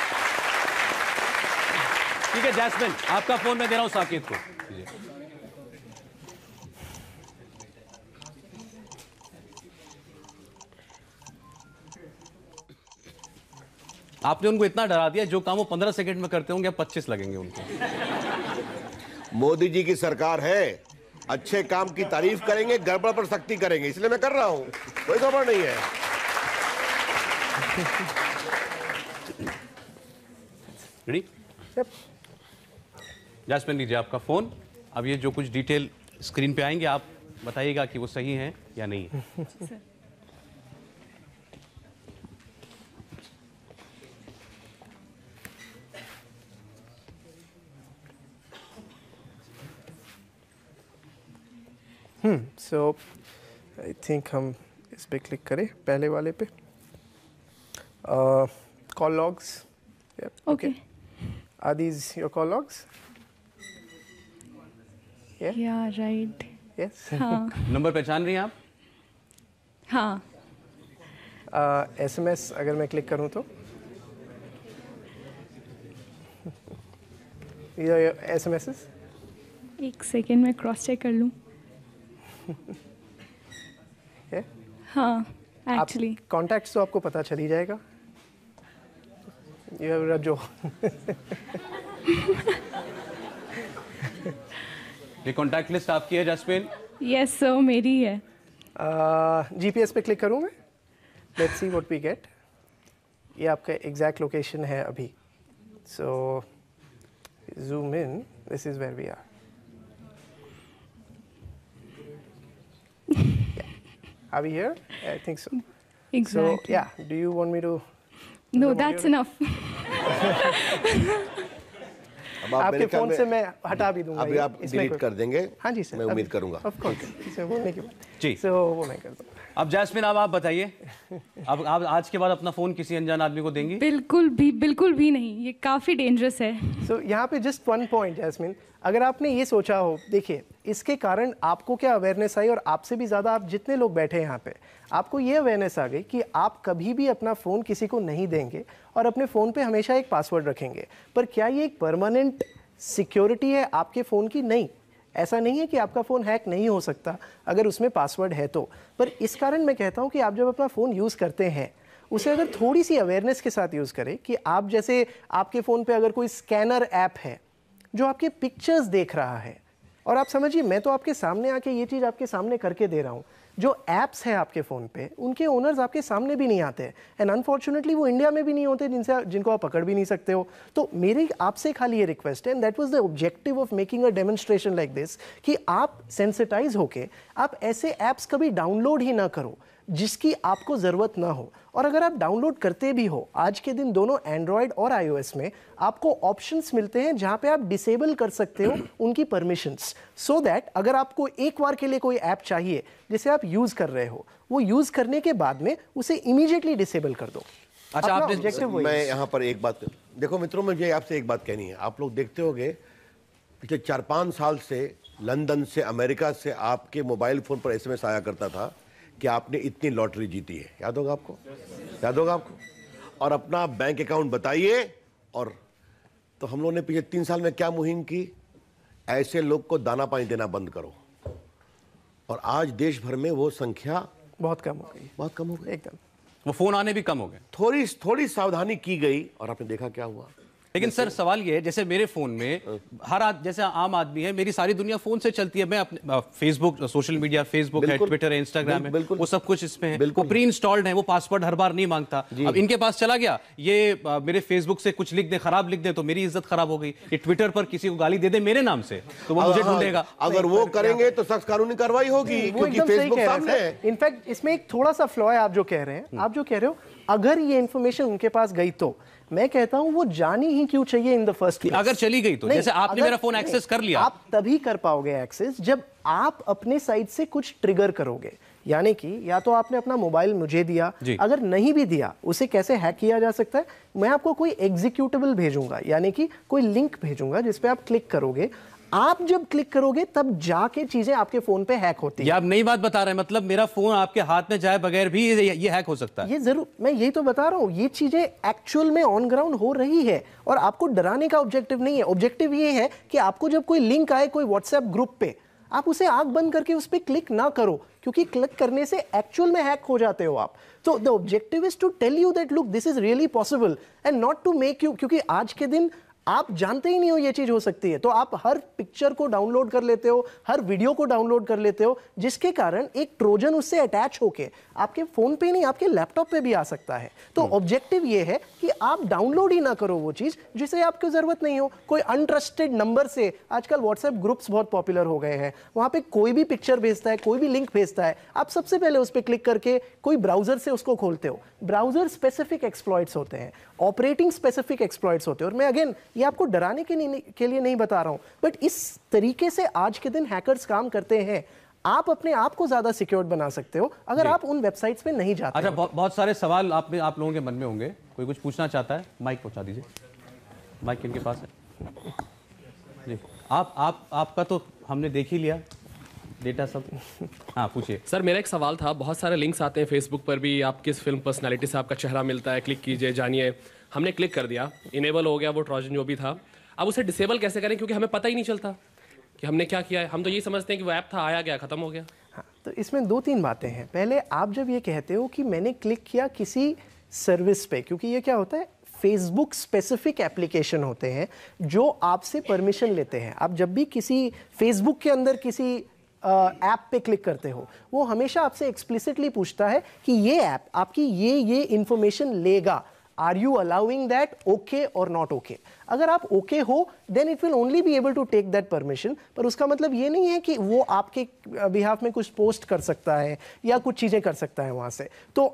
ठीक है जैस्मिन आपका फोन मैं दे रहा हूँ साकेत को आपने उनको इतना डरा दिया जो काम वो पंद्रह सेकंड में करते होंगे पच्चीस लगेंगे उनको मोदी जी की सरकार है अच्छे काम की तारीफ करेंगे गड़बड़ पर सख्ती करेंगे इसलिए मैं कर रहा हूँ कोई गड़बड़ नहीं है जासमिन लीजिए आपका फोन अब ये जो कुछ डिटेल स्क्रीन पे आएंगे आप बताइएगा कि वो सही है या नहीं है सो आई थिंक हम इस पर क्लिक करें पहले वाले पे कॉल लॉग्स ओके आदि दीज योर कॉल लॉग्स या राइट यस नंबर पहचान रही हैं आप हाँ एस एम एस अगर मैं क्लिक करूँ तो एस एम एस एक सेकेंड में क्रॉस चेक कर लूँ हाँ एक्चुअली कॉन्टैक्ट्स तो आपको पता चल ही जाएगा हैव रजो ये कॉन्टैक्ट लिस्ट आपकी है जसपिन यस सर मेरी है जीपीएस पे क्लिक करूँ मैं let's see what we get ये आपका एग्जैक्ट लोकेशन है अभी so zoom in this is where we are Are we here? I think so. Exactly. So, yeah, do you want me to? No, that's enough. आपके phone से मैं हटा भी दूंगा अभी आप डिलीट कर देंगे हाँ जी सर मैं उम्मीद करूंगा ऑफ कोर्स इसमें बोलने की बात जी सो वो मैं करता हूँ अब जैसमिन अब आप बताइए अब आप आज के बाद अपना फोन किसी अनजान आदमी को देंगी बिल्कुल भी बिल्कुल भी नहीं ये काफी डेंजरस है सो so, यहाँ पे जस्ट वन पॉइंट जैसमिन अगर आपने ये सोचा हो देखिए इसके कारण आपको क्या अवेयरनेस आई और आपसे भी ज़्यादा आप जितने लोग बैठे हैं यहाँ पे आपको ये अवेयरनेस आ गई कि आप कभी भी अपना फ़ोन किसी को नहीं देंगे और अपने फ़ोन पे हमेशा एक पासवर्ड रखेंगे पर क्या ये एक परमानेंट सिक्योरिटी है आपके फ़ोन की नहीं ऐसा नहीं है कि आपका फ़ोन हैक नहीं हो सकता अगर उसमें पासवर्ड है तो पर इस कारण मैं कहता हूँ कि आप जब अपना फ़ोन यूज़ करते हैं उसे अगर थोड़ी सी अवेयरनेस के साथ यूज़ करें कि आप जैसे आपके फ़ोन पे अगर कोई स्कैनर ऐप है जो आपके पिक्चर्स देख रहा है और आप समझिए मैं तो आपके सामने आके ये चीज़ आपके सामने करके दे रहा हूँ जो ऐप्स हैं आपके फ़ोन पे उनके ओनर्स आपके सामने भी नहीं आते एंड अनफॉर्चुनेटली वो इंडिया में भी नहीं होते जिनसे जिनको आप पकड़ भी नहीं सकते हो तो मेरी आपसे खाली ये रिक्वेस्ट है and that was the objective of making a demonstration like this कि आप सेंसिटाइज होके आप ऐसे ऐप्स कभी डाउनलोड ही ना करो जिसकी आपको ज़रूरत ना हो और अगर आप डाउनलोड करते भी हो आज के दिन दोनों एंड्रॉयड और आईओएस में आपको ऑप्शंस मिलते हैं जहां पे आप डिसेबल कर सकते हो उनकी परमिशंस सो दैट अगर आपको एक बार के लिए कोई ऐप चाहिए जिसे आप यूज़ कर रहे हो वो यूज़ करने के बाद में उसे इमीजिएटली डिसेबल कर दो अच्छा आप मैं यहाँ पर एक बात देखो मित्रों मुझे आपसे एक बात कहनी है आप लोग देखते हो पिछले चार पाँच साल से लंदन से अमेरिका से आपके मोबाइल फ़ोन पर एस आया करता था कि आपने इतनी लॉटरी जीती है याद होगा आपको याद होगा आपको और अपना बैंक अकाउंट बताइए और तो हम लोगों ने पिछले तीन साल में क्या मुहिम की ऐसे लोग को दाना पानी देना बंद करो और आज देश भर में वो संख्या बहुत कम हो गई बहुत कम हो गई एकदम वो फोन आने भी कम हो गए थोड़ी थोड़ी सावधानी की गई और आपने देखा क्या हुआ लेकिन सर सवाल ये है जैसे मेरे फोन में हाँ। हर आद, जैसे आम आदमी है मेरी सारी दुनिया फोन से चलती है मैं अपने फेसबुक सोशल मीडिया फेसबुक है ट्विटर है इंस्टाग्राम है वो सब कुछ इसमें है वो प्री इंस्टॉल्ड है वो पासवर्ड हर बार नहीं मांगता अब इनके पास चला गया ये आ, मेरे फेसबुक से कुछ लिख दे खराब लिख दे तो मेरी इज्जत खराब हो गई ये ट्विटर पर किसी को गाली दे दे मेरे नाम से तो वो मुझे हाँ। ढूंढेगा अगर वो करेंगे तो सख्त कानूनी कार्रवाई होगी इनफैक्ट इसमें एक थोड़ा सा फ्लॉ है आप जो कह रहे हैं हम्म। आप जो कह रहे हो अगर ये इन्फॉर्मेशन उनके पास गई तो मैं कहता हूं वो जानी ही क्यों चाहिए इन द फर्स्ट अगर चली गई तो जैसे आपने मेरा फोन एक्सेस कर लिया आप तभी कर पाओगे एक्सेस जब आप अपने साइड से कुछ ट्रिगर करोगे यानी कि या तो आपने अपना मोबाइल मुझे दिया अगर नहीं भी दिया उसे कैसे हैक किया जा सकता है मैं आपको कोई एग्जीक्यूटेबल भेजूंगा यानी कि कोई लिंक भेजूंगा जिसपे आप क्लिक करोगे आप जब क्लिक करोगे तब जाके चीजें आपके फोन पे हैक होती है आप नई बात बता रहे हैं मतलब मेरा फोन आपके हाथ में जाए बगैर भी ये, ये हैक हो सकता है ये जरूर मैं यही तो बता रहा हूँ ये चीजें एक्चुअल में ऑन ग्राउंड हो रही है और आपको डराने का ऑब्जेक्टिव नहीं है ऑब्जेक्टिव ये है कि आपको जब कोई लिंक आए कोई व्हाट्सएप ग्रुप पे आप उसे आग बंद करके उस पर क्लिक ना करो क्योंकि क्लिक करने से एक्चुअल में हैक हो जाते हो आप तो the objective is to tell you that look this is really possible and not to make you क्योंकि आज के दिन आप जानते ही नहीं हो ये चीज हो सकती है तो आप हर पिक्चर को डाउनलोड कर लेते हो हर वीडियो को डाउनलोड कर लेते हो जिसके कारण एक ट्रोजन उससे अटैच होके आपके फोन पे नहीं आपके लैपटॉप पे भी आ सकता है तो ऑब्जेक्टिव हम्म। ये है कि आप डाउनलोड ही ना करो वो चीज जिसे आपको जरूरत नहीं हो कोई अनट्रस्टेड नंबर से आजकल व्हाट्सएप ग्रुप्स बहुत पॉपुलर हो गए हैं वहां पर कोई भी पिक्चर भेजता है कोई भी लिंक भेजता है आप सबसे पहले उस पर क्लिक करके कोई ब्राउजर से उसको खोलते हो ब्राउजर स्पेसिफिक एक्सप्लॉइट्स होते हैं ऑपरेटिंग स्पेसिफिक एक्सप्लॉइट्स होते हैं और मैं अगेन ये आपको डराने के, नहीं, के लिए नहीं बता रहा हूँ बट इस तरीके से आज के दिन हैकर्स काम करते हैं आप अपने आप को ज्यादा सिक्योर बना सकते हो अगर आप उन वेबसाइट्स पे नहीं जाते अच्छा बहुत, बहुत सारे सवाल आप आप लोगों के मन में होंगे कोई कुछ पूछना चाहता है माइक पहुंचा दीजिए माइक इनके पास है जी आप आप आपका तो हमने देख ही लिया डेटा सब हाँ पूछिए सर मेरा एक सवाल था बहुत सारे लिंक्स आते हैं फेसबुक पर भी आप किस फिल्म पर्सनैलिटी से आपका चेहरा मिलता है क्लिक कीजिए जानिए हमने क्लिक कर दिया इनेबल हो गया वो ट्रोजन जो भी था अब उसे डिसेबल कैसे करें क्योंकि हमें पता ही नहीं चलता कि हमने क्या किया है हम तो ये समझते हैं कि वो ऐप था आया गया ख़त्म हो गया हाँ तो इसमें दो तीन बातें हैं पहले आप जब ये कहते हो कि मैंने क्लिक किया किसी सर्विस पे क्योंकि ये क्या होता है फेसबुक स्पेसिफिक एप्लीकेशन होते हैं जो आपसे परमिशन लेते हैं आप जब भी किसी फेसबुक के अंदर किसी ऐप पे क्लिक करते हो वो हमेशा आपसे एक्सप्लिसिटली पूछता है कि ये ऐप आपकी ये ये इन्फॉर्मेशन लेगा are you allowing that okay और नॉट ओके अगर आप ओके okay हो then it will only be able to take that permission पर उसका मतलब ये नहीं है कि वो आपके बिहाफ में कुछ पोस्ट कर सकता है या कुछ चीज़ें कर सकता है वहाँ से तो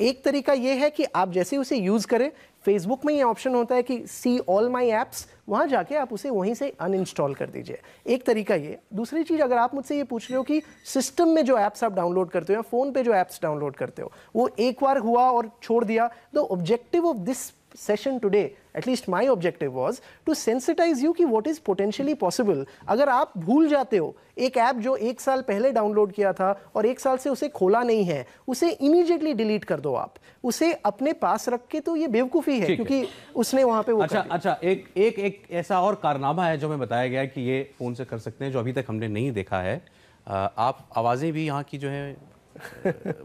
एक तरीका यह है कि आप जैसे उसे यूज़ करें फेसबुक में ये ऑप्शन होता है कि सी ऑल माई ऐप्स वहाँ जाके आप उसे वहीं से अनइंस्टॉल कर दीजिए एक तरीका ये दूसरी चीज़ अगर आप मुझसे ये पूछ रहे हो कि सिस्टम में जो ऐप्स आप डाउनलोड करते हो या फ़ोन पे जो ऐप्स डाउनलोड करते हो वो एक बार हुआ और छोड़ दिया the objective of this session today at least my objective was to sensitise you you कि वॉट इज पोटेंशियली पॉसिबल अगर आप भूल जाते हो एक ऐप जो एक साल पहले डाउनलोड किया था और एक साल से उसे खोला नहीं है उसे इमीजिएटली डिलीट कर दो आप उसे अपने पास रख के तो ये बेवकूफ़ी है क्योंकि है। उसने वहां पे वो अच्छा अच्छा एक एक एक ऐसा और कारनामा है जो हमें बताया गया कि ये फ़ोन से कर सकते हैं जो अभी तक हमने नहीं देखा है आप आवाज़ें भी यहाँ की जो है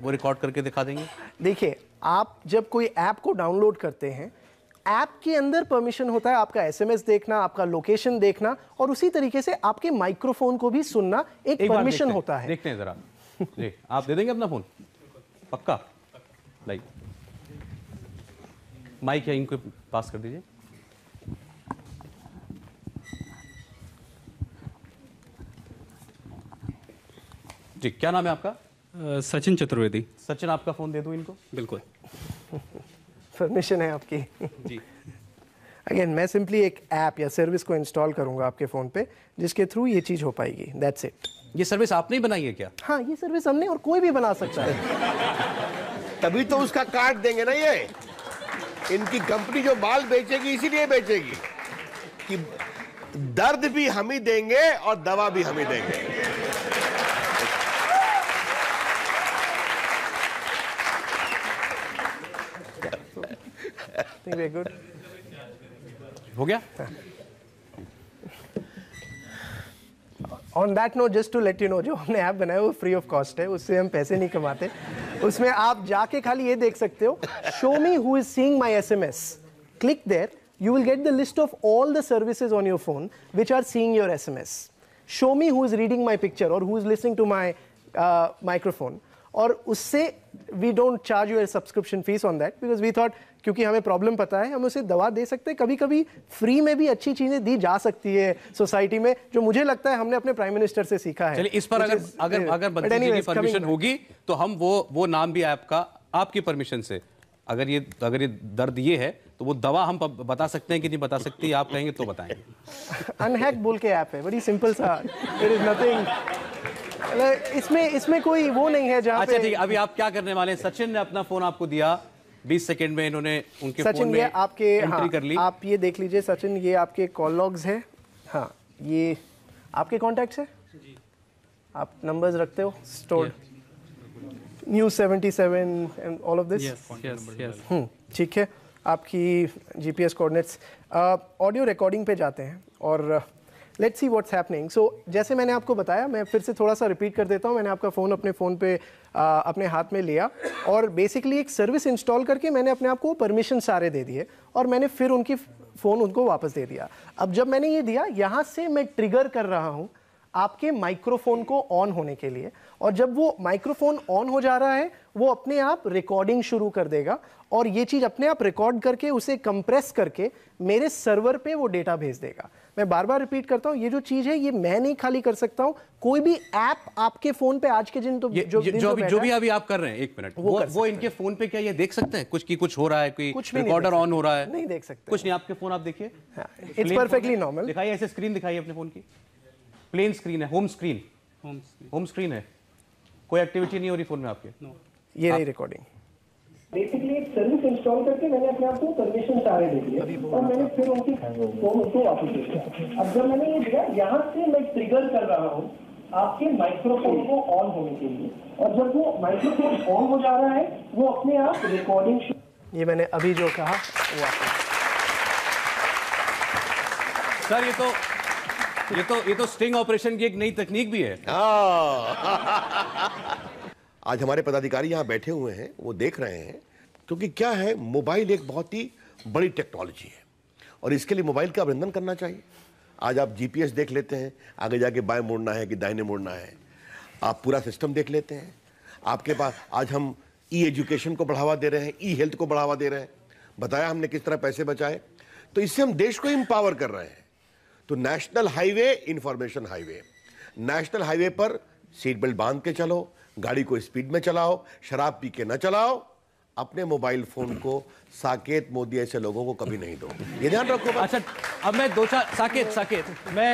वो रिकॉर्ड करके दिखा देंगे देखिए आप जब कोई ऐप को डाउनलोड करते हैं ऐप के अंदर परमिशन होता है आपका एसएमएस देखना आपका लोकेशन देखना और उसी तरीके से आपके माइक्रोफोन को भी सुनना एक, एक परमिशन होता है देखते हैं जरा आप दे देंगे अपना फोन पक्का लाइक माइक है इनको पास कर दीजिए जी क्या नाम है आपका सचिन चतुर्वेदी सचिन आपका फोन दे दूं इनको बिल्कुल परमिशन है आपकी जी अगेन मैं सिंपली एक ऐप या सर्विस को इंस्टॉल करूंगा आपके फ़ोन पे जिसके थ्रू ये चीज़ हो पाएगी दैट्स इट ये सर्विस आपने बनाई है क्या हाँ ये सर्विस हमने और कोई भी बना सकता है तभी तो उसका कार्ड देंगे ना ये इनकी कंपनी जो माल बेचेगी इसीलिए बेचेगी कि दर्द भी हम ही देंगे और दवा भी हम ही देंगे think we're good. हो गया? On that no just to let you know जो हमने ऐप बनाया वो फ्री ऑफ कॉस्ट है उससे हम पैसे नहीं कमाते उसमें आप जाके खाली ये देख सकते हो show me who is S M S click there you will get the list of all the services on your phone which are seeing your S show me who is reading my picture और who is listening to my microphone और उससे we don't charge your subscription fees on that because we thought क्योंकि हमें problem पता है हम उसे दवा दे सकते हैं कभी कभी फ्री में भी अच्छी चीज़ें दी जा सकती है सोसाइटी में जो मुझे लगता है हमने अपने प्राइम मिनिस्टर से सीखा है इस पर अगर अगर uh, अगर परमिशन होगी तो हम वो वो नाम भी आपका आपकी परमिशन से अगर ये अगर ये दर्द ये है तो वो दवा हम बता सकते हैं कि नहीं बता सकती आप कहेंगे तो बताएंगे अनहैक बोल के ऐप है बड़ी सिंपल सा इट इज नथिंग इसमें इसमें कोई वो नहीं है जहाँ अच्छा ठीक है अभी आप क्या करने वाले हैं सचिन ने अपना फोन आपको दिया बीस सेकेंड में इन्होंने उनके सचिन ये आपके हाँ, कर ली आप ये देख लीजिए सचिन ये आपके कॉल लॉग्स है हाँ ये आपके कॉन्टेक्ट है आप नंबर्स रखते हो store news seventy seven and all of this ठीक है आपकी जीपीएस कोऑर्डिनेट्स ऑडियो रिकॉर्डिंग पे जाते हैं और let's see what's happening so जैसे मैंने आपको बताया मैं फिर से थोड़ा सा रिपीट कर देता हूँ मैंने आपका फ़ोन अपने फ़ोन पे आ, अपने हाथ में लिया और बेसिकली एक सर्विस इंस्टॉल करके मैंने अपने आप को परमिशन सारे दे दिए और मैंने फिर उनकी फ़ोन उनको वापस दे दिया अब जब मैंने ये दिया यहाँ से मैं ट्रिगर कर रहा हूँ आपके माइक्रोफोन को ऑन होने के लिए और जब वो माइक्रोफोन ऑन हो जा रहा है वो अपने आप रिकॉर्डिंग शुरू कर देगा और ये चीज़ अपने आप रिकॉर्ड करके उसे कंप्रेस करके मेरे सर्वर पे वो डेटा भेज देगा मैं बार बार रिपीट करता हूँ ये जो चीज़ है ये मैं नहीं खाली कर सकता हूँ कोई भी ऐप आपके फोन पे आज के दिन तो ये, जो, ये, जो, भी, जो भी अभी आप कर रहे हैं एक मिनट वो, वो, वो इनके फोन पे क्या ये देख सकते हैं कुछ की कुछ हो रहा है कोई कुछ रिकॉर्डर ऑन हो रहा है नहीं देख सकते कुछ नहीं आपके फोन आप देखिए इट्स परफेक्टली नॉर्मल दिखाइए ऐसे स्क्रीन दिखाइए अपने फोन की प्लेन स्क्रीन है होम स्क्रीन होम स्क्रीन है कोई एक्टिविटी नहीं हो रही फोन में आपके ये नहीं रिकॉर्डिंग बेसिकली एक सर्विस इंस्टॉल करके मैंने अपने आप को परमिशन सारे दे दिए और मैंने फिर उनकी फोन को वापस दे दिया अब जब मैंने ये दिया यहाँ से मैं ट्रिगर कर रहा हूँ आपके माइक्रोफोन को ऑन होने के लिए और जब वो माइक्रोफोन ऑन हो जा रहा है वो अपने आप रिकॉर्डिंग ये मैंने अभी जो कहा वो सर ये तो ये तो ये तो स्टिंग ऑपरेशन की एक नई तकनीक भी है हाँ। आज हमारे पदाधिकारी यहाँ बैठे हुए हैं वो देख रहे हैं क्योंकि क्या है मोबाइल एक बहुत ही बड़ी टेक्नोलॉजी है और इसके लिए मोबाइल का अभिनंदन करना चाहिए आज आप जीपीएस देख लेते हैं आगे जाके बाएं मोड़ना है कि दाहिने मोड़ना है आप पूरा सिस्टम देख लेते हैं आपके पास आज हम ई एजुकेशन को बढ़ावा दे रहे हैं ई हेल्थ को बढ़ावा दे रहे हैं बताया हमने किस तरह पैसे बचाए तो इससे हम देश को इम्पावर कर रहे हैं तो national highway information highway national highway पर सीट बेल्ट बांध के चलो गाड़ी को स्पीड में चलाओ शराब पी के ना चलाओ अपने मोबाइल फोन को साकेत मोदी ऐसे लोगों को कभी नहीं दो ये ध्यान रखो अच्छा अब मैं दो चार साकेत साकेत मैं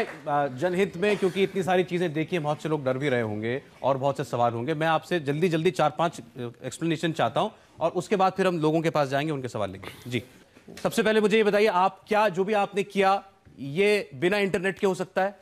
जनहित में क्योंकि इतनी सारी चीजें देखी बहुत से लोग डर भी रहे होंगे और बहुत से सवाल होंगे मैं आपसे जल्दी जल्दी चार पांच एक्सप्लेनेशन चाहता हूं और उसके बाद फिर हम लोगों के पास जाएंगे उनके सवाल लेंगे जी सबसे पहले मुझे ये बताइए आप क्या जो भी आपने किया ये बिना इंटरनेट के हो सकता है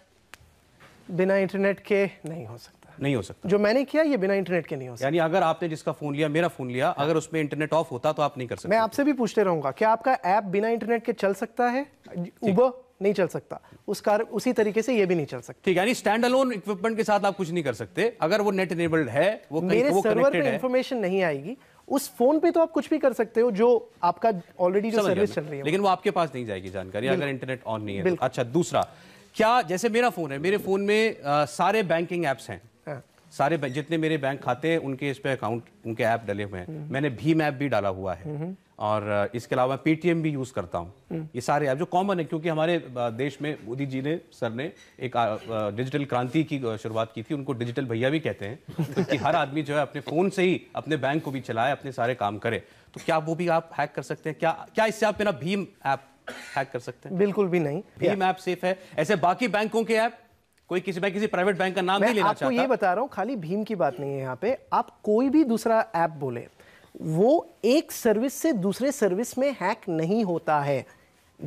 बिना इंटरनेट के नहीं हो सकता नहीं हो सकता जो मैंने किया ये बिना इंटरनेट के नहीं हो सकता यानी अगर आपने जिसका फोन लिया मेरा फोन लिया अगर उसमें इंटरनेट ऑफ होता तो आप नहीं कर सकते मैं आपसे भी पूछते रहूंगा क्या आपका ऐप बिना इंटरनेट के चल सकता है उबर नहीं चल सकता उस कार उसी तरीके से ये भी नहीं चल सकता ठीक यानी स्टैंड अलोन इक्विपमेंट के साथ आप कुछ नहीं कर सकते अगर वो नेट इनेबल्ड है वो मेरे तो वो सर्वर पे इंफॉर्मेशन नहीं आएगी उस फोन पे तो आप कुछ भी कर सकते हो जो आपका ऑलरेडी जो सर्विस चल रही है लेकिन वो आपके पास नहीं जाएगी जानकारी अगर इंटरनेट ऑन नहीं है तो। अच्छा दूसरा क्या जैसे मेरा फोन है मेरे फोन में सारे बैंकिंग एप्स हैं हाँ। सारे जितने मेरे बैंक खाते हैं उनके इस पे अकाउंट उनके ऐप डले हुए हैं हम्म। मैंने भीम ऐप भी डाला हुआ है हम्म। और इसके अलावा पेटीएम भी यूज़ करता हूँ हम्म। ये सारे ऐप जो कॉमन है क्योंकि हमारे देश में मोदी जी ने सर ने एक डिजिटल क्रांति की शुरुआत की थी उनको डिजिटल भैया भी कहते हैं तो कि हर आदमी जो है अपने फ़ोन से ही अपने बैंक को भी चलाए अपने सारे काम करे तो क्या वो भी आप हैक कर सकते हैं क्या क्या इससे आप मेरा भीम ऐप हैक कर सकते हैं बिल्कुल भी नहीं भीम ऐप सेफ है ऐसे बाकी बैंकों के ऐप कोई किसी मैं किसी प्राइवेट बैंक का नाम नहीं लेना चाहता आपको ये बता रहा हूँ खाली भीम की बात नहीं है यहाँ पे आप कोई भी दूसरा ऐप बोले वो एक सर्विस से दूसरे सर्विस में हैक नहीं होता है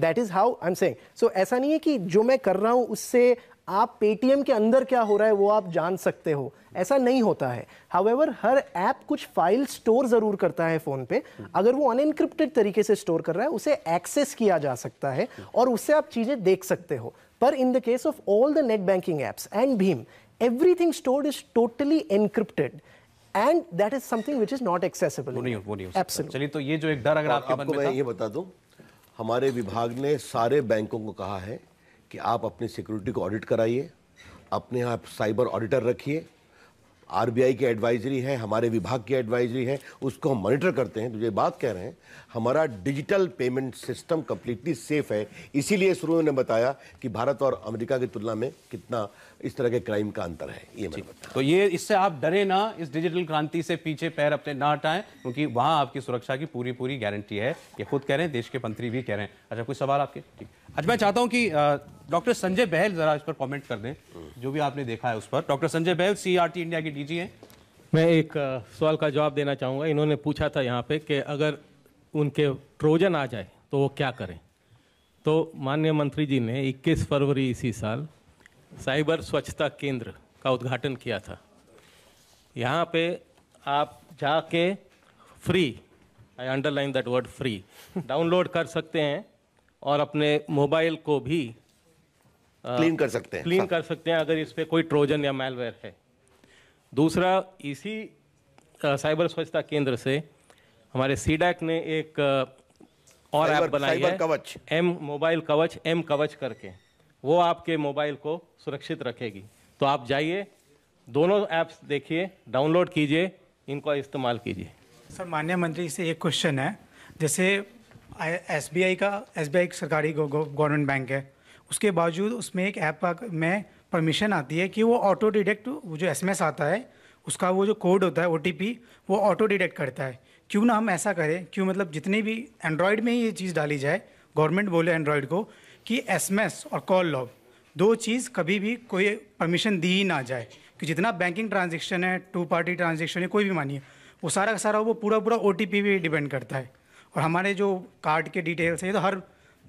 that is how I am saying so ऐसा नहीं है कि जो मैं कर रहा हूं उससे आप पेटीएम के अंदर क्या हो रहा है वो आप जान सकते हो ऐसा नहीं होता है हाउएवर हर ऐप कुछ फाइल स्टोर ज़रूर करता है फ़ोन पे अगर वो अनइनक्रिप्टेड तरीके से स्टोर कर रहा है उसे एक्सेस किया जा सकता है और उससे आप चीज़ें देख सकते हो पर in the case of all the net banking apps and भीम everything stored is totally encrypted and that is something which is not accessible चलिए तो ये जो एक डर अगर आपके मैं ये बता दूं हमारे विभाग ने सारे बैंकों को कहा है कि आप अपनी सिक्योरिटी को ऑडिट कराइए अपने यहाँ साइबर ऑडिटर रखिए आरबीआई की एडवाइजरी है हमारे विभाग की एडवाइजरी है उसको हम मॉनिटर करते हैं तो ये बात कह रहे हैं हमारा digital payment system completely safe है इसीलिए शुरू ने बताया कि भारत और अमेरिका की तुलना में कितना इस तरह के क्राइम का अंतर है ये तो ये इससे आप डरे ना इस डिजिटल क्रांति से पीछे पैर अपने ना हटाएं क्योंकि वहां आपकी सुरक्षा की पूरी पूरी गारंटी है ये खुद कह रहे हैं देश के मंत्री भी कह रहे हैं अच्छा कोई सवाल आपके ठीक अच्छा मैं चाहता हूँ कि डॉक्टर संजय बहल जरा इस पर कॉमेंट कर दें जो भी आपने देखा है उस पर doctor Sanjay Bahl C India के डी हैं मैं एक सवाल का जवाब देना चाहूँगा इन्होंने पूछा था यहाँ पे कि अगर उनके ट्रोजन आ जाए तो वो क्या करें तो माननीय मंत्री जी ने 21 फरवरी इसी साल साइबर स्वच्छता केंद्र का उद्घाटन किया था यहाँ पे आप जाके free I underline that word free download कर सकते हैं और अपने मोबाइल को भी क्लीन कर सकते हैं क्लीन हाँ। कर सकते हैं अगर इस पर कोई ट्रोजन या मेलवेयर है दूसरा इसी आ, साइबर स्वच्छता केंद्र से हमारे सीडैक ने एक आ, और ऐप बनाई है कवच एम मोबाइल कवच एम कवच करके वो आपके मोबाइल को सुरक्षित रखेगी तो आप जाइए दोनों ऐप्स देखिए डाउनलोड कीजिए इनका इस्तेमाल कीजिए सर मान्य मंत्री से एक क्वेश्चन है जैसे एस का एस सरकारी गवर्नमेंट बैंक है उसके बावजूद उसमें एक ऐप में परमिशन आती है कि वो ऑटो डिटेक्ट जो एस आता है उसका वो जो कोड होता है ओ वो ऑटो डिटेक्ट करता है क्यों ना हम ऐसा करें क्यों मतलब जितनी भी एंड्रॉयड में ही ये चीज़ डाली जाए गवर्नमेंट बोले एंड्रॉयड को कि एसएमएस और कॉल लॉग दो चीज़ कभी भी कोई परमिशन दी ही ना जाए कि जितना बैंकिंग ट्रांजेक्शन है टू पार्टी ट्रांजेक्शन है कोई भी मानिए वो सारा का सारा वो पूरा पूरा ओ टी पे डिपेंड करता है और हमारे जो कार्ड के डिटेल्स है ये तो हर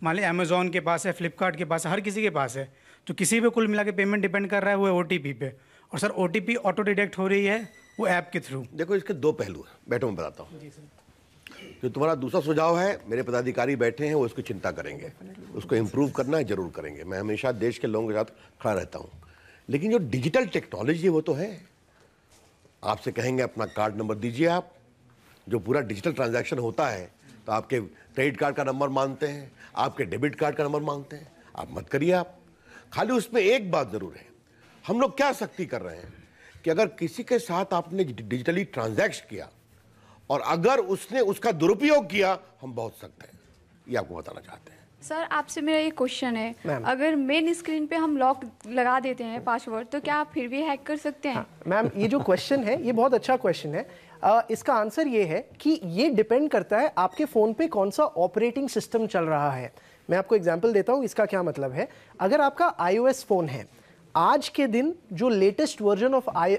मान लें अमेज़ोन के पास है फ्लिपकार्ट के पास है हर किसी के पास है तो किसी भी कुल मिला के पेमेंट डिपेंड कर रहा है वो टी ओ पे और सर ओ ऑटो डिडेक्ट हो रही है वो ऐप के थ्रू देखो इसके दो पहलू हैं बैठो मैं बताता हूँ जी सर जो तुम्हारा दूसरा सुझाव है मेरे पदाधिकारी बैठे हैं वो इसकी चिंता करेंगे उसको इम्प्रूव करना है जरूर करेंगे मैं हमेशा देश के लोगों के साथ खड़ा रहता हूँ लेकिन जो डिजिटल टेक्नोलॉजी वो तो है आपसे कहेंगे अपना कार्ड नंबर दीजिए आप जो पूरा डिजिटल ट्रांजेक्शन होता है तो आपके क्रेडिट कार्ड का नंबर मांगते हैं आपके डेबिट कार्ड का नंबर मांगते हैं आप मत करिए आप खाली उसमें एक बात ज़रूर है हम लोग क्या सख्ती कर रहे हैं कि अगर किसी के साथ आपने डिजिटली ट्रांजैक्ट किया और अगर उसने उसका दुरुपयोग किया हम बहुत सकते हैं ये आपको बताना चाहते हैं सर आपसे मेरा ये क्वेश्चन है अगर मेन स्क्रीन पे हम लॉक लगा देते हैं पासवर्ड तो क्या आप फिर भी हैक कर सकते हैं हाँ, मैम ये जो क्वेश्चन है ये बहुत अच्छा क्वेश्चन है आ, इसका आंसर ये है कि ये डिपेंड करता है आपके फ़ोन पे कौन सा ऑपरेटिंग सिस्टम चल रहा है मैं आपको एग्जाम्पल देता हूँ इसका क्या मतलब है अगर आपका आईओएस फ़ोन है आज के दिन जो लेटेस्ट वर्जन ऑफ आई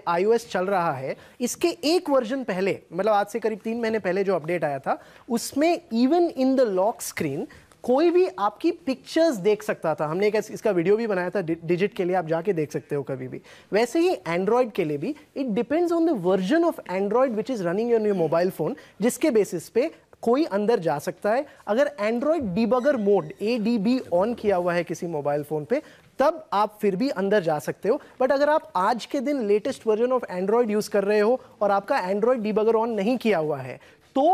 चल रहा है इसके एक वर्जन पहले मतलब आज से करीब तीन महीने पहले जो अपडेट आया था उसमें even in the lock screen कोई भी आपकी पिक्चर्स देख सकता था हमने एक इसका वीडियो भी बनाया था डिजिट के लिए आप जाके देख सकते हो कभी भी वैसे ही एंड्रॉयड के लिए भी it depends on the version of Android which is running your new mobile phone जिसके बेसिस पे कोई अंदर जा सकता है अगर Android debugger mode A D B on किया हुआ है किसी मोबाइल फ़ोन पे तब आप फिर भी अंदर जा सकते हो बट अगर आप आज के दिन latest version of Android use कर रहे हो और आपका एंड्रॉयड डीबगर ऑन नहीं किया हुआ है तो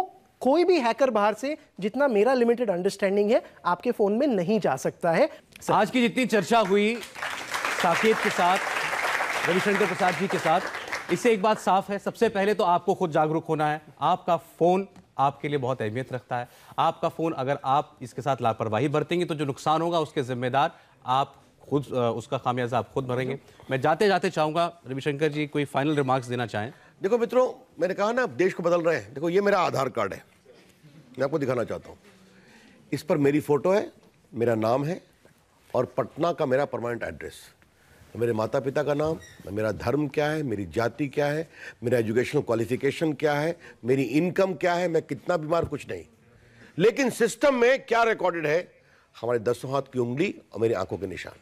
कोई भी हैकर बाहर से जितना मेरा लिमिटेड अंडरस्टैंडिंग है आपके फ़ोन में नहीं जा सकता है आज की जितनी चर्चा हुई साकेत के साथ रविशंकर प्रसाद जी के साथ इससे एक बात साफ है सबसे पहले तो आपको खुद जागरूक होना है आपका फ़ोन आपके लिए बहुत अहमियत रखता है आपका फ़ोन अगर आप इसके साथ लापरवाही बरतेंगे तो जो नुकसान होगा उसके जिम्मेदार आप खुद उसका खामियाजा आप खुद भरेंगे मैं जाते जाते चाहूँगा रविशंकर जी कोई फाइनल रिमार्क्स देना चाहें देखो मित्रों मैंने कहा ना देश को बदल रहे हैं देखो ये मेरा आधार कार्ड है मैं आपको दिखाना चाहता हूँ इस पर मेरी फ़ोटो है मेरा नाम है और पटना का मेरा परमानेंट एड्रेस तो मेरे माता पिता का नाम मेरा धर्म क्या है मेरी जाति क्या है मेरा एजुकेशनल क्वालिफिकेशन क्या है मेरी इनकम क्या है मैं कितना बीमार कुछ नहीं लेकिन सिस्टम में क्या रिकॉर्डेड है हमारे दसों हाथ की उंगली और मेरी आंखों के निशान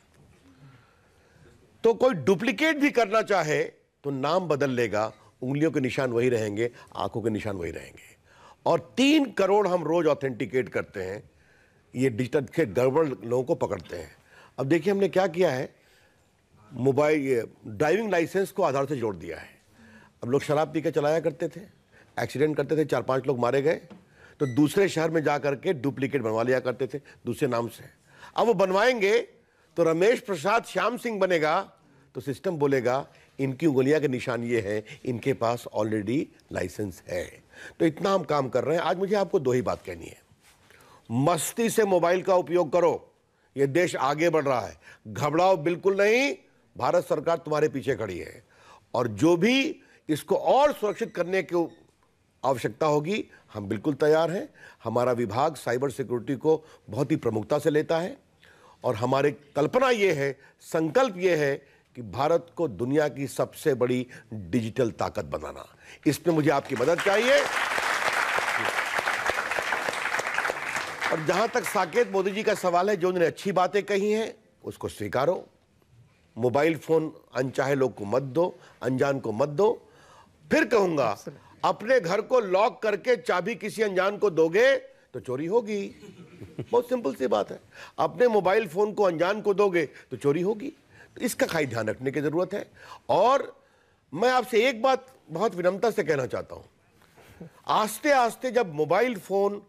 तो कोई डुप्लीकेट भी करना चाहे तो नाम बदल लेगा उंगलियों के निशान वही रहेंगे आंखों के निशान वही रहेंगे और तीन करोड़ हम रोज ऑथेंटिकेट करते हैं ये डिजिटल के गड़बड़ लोगों को पकड़ते हैं अब देखिए हमने क्या किया है मोबाइल ड्राइविंग लाइसेंस को आधार से जोड़ दिया है अब लोग शराब पी के चलाया करते थे एक्सीडेंट करते थे चार पांच लोग मारे गए तो दूसरे शहर में जा करके डुप्लीकेट बनवा लिया करते थे दूसरे नाम से अब वो बनवाएंगे तो रमेश प्रसाद श्याम सिंह बनेगा तो सिस्टम बोलेगा इनकी उंगलियां के निशान ये है इनके पास ऑलरेडी लाइसेंस है तो इतना हम काम कर रहे हैं आज मुझे आपको दो ही बात कहनी है मस्ती से मोबाइल का उपयोग करो ये देश आगे बढ़ रहा है घबराओ बिल्कुल नहीं भारत सरकार तुम्हारे पीछे खड़ी है और जो भी इसको और सुरक्षित करने की आवश्यकता होगी हम बिल्कुल तैयार हैं हमारा विभाग साइबर सिक्योरिटी को बहुत ही प्रमुखता से लेता है और हमारे कल्पना ये है संकल्प ये है कि भारत को दुनिया की सबसे बड़ी डिजिटल ताकत बनाना इसमें मुझे आपकी मदद चाहिए और जहां तक साकेत मोदी जी का सवाल है जो उन्होंने अच्छी बातें कही हैं उसको स्वीकारो मोबाइल फोन अनचाहे लोग को मत दो अनजान को मत दो फिर कहूंगा अपने घर को लॉक करके चाबी किसी अनजान को दोगे तो चोरी होगी बहुत सिंपल सी बात है अपने मोबाइल फ़ोन को अनजान को दोगे तो चोरी होगी तो इसका खाई ध्यान रखने की ज़रूरत है और मैं आपसे एक बात बहुत विनम्रता से कहना चाहता हूं आस्ते आस्ते जब मोबाइल फ़ोन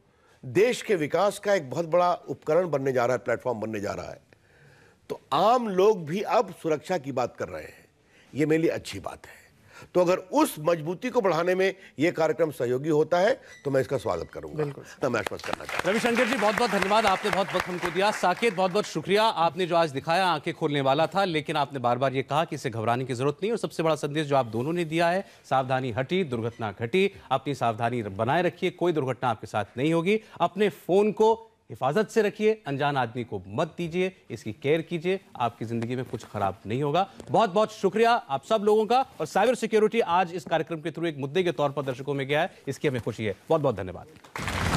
देश के विकास का एक बहुत बड़ा उपकरण बनने जा रहा है प्लेटफॉर्म बनने जा रहा है तो आम लोग भी अब सुरक्षा की बात कर रहे हैं ये मेरे लिए अच्छी बात है तो अगर उस मजबूती को बढ़ाने में ये कार्यक्रम सहयोगी होता है तो मैं इसका स्वागत करूंगा मैं आश्वस्त करना चाहता रविशंकर जी बहुत बहुत धन्यवाद आपने बहुत वक्त हमको दिया साकेत बहुत बहुत शुक्रिया आपने जो आज दिखाया आंखें खोलने वाला था लेकिन आपने बार बार ये कहा कि इसे घबराने की जरूरत नहीं और सबसे बड़ा संदेश जो आप दोनों ने दिया है सावधानी हटी दुर्घटना घटी अपनी सावधानी बनाए रखिए कोई दुर्घटना आपके साथ नहीं होगी अपने फोन को हिफाजत से रखिए अनजान आदमी को मत दीजिए इसकी केयर कीजिए आपकी ज़िंदगी में कुछ ख़राब नहीं होगा बहुत बहुत शुक्रिया आप सब लोगों का और साइबर सिक्योरिटी आज इस कार्यक्रम के थ्रू एक मुद्दे के तौर पर दर्शकों में गया है इसकी हमें खुशी है बहुत बहुत धन्यवाद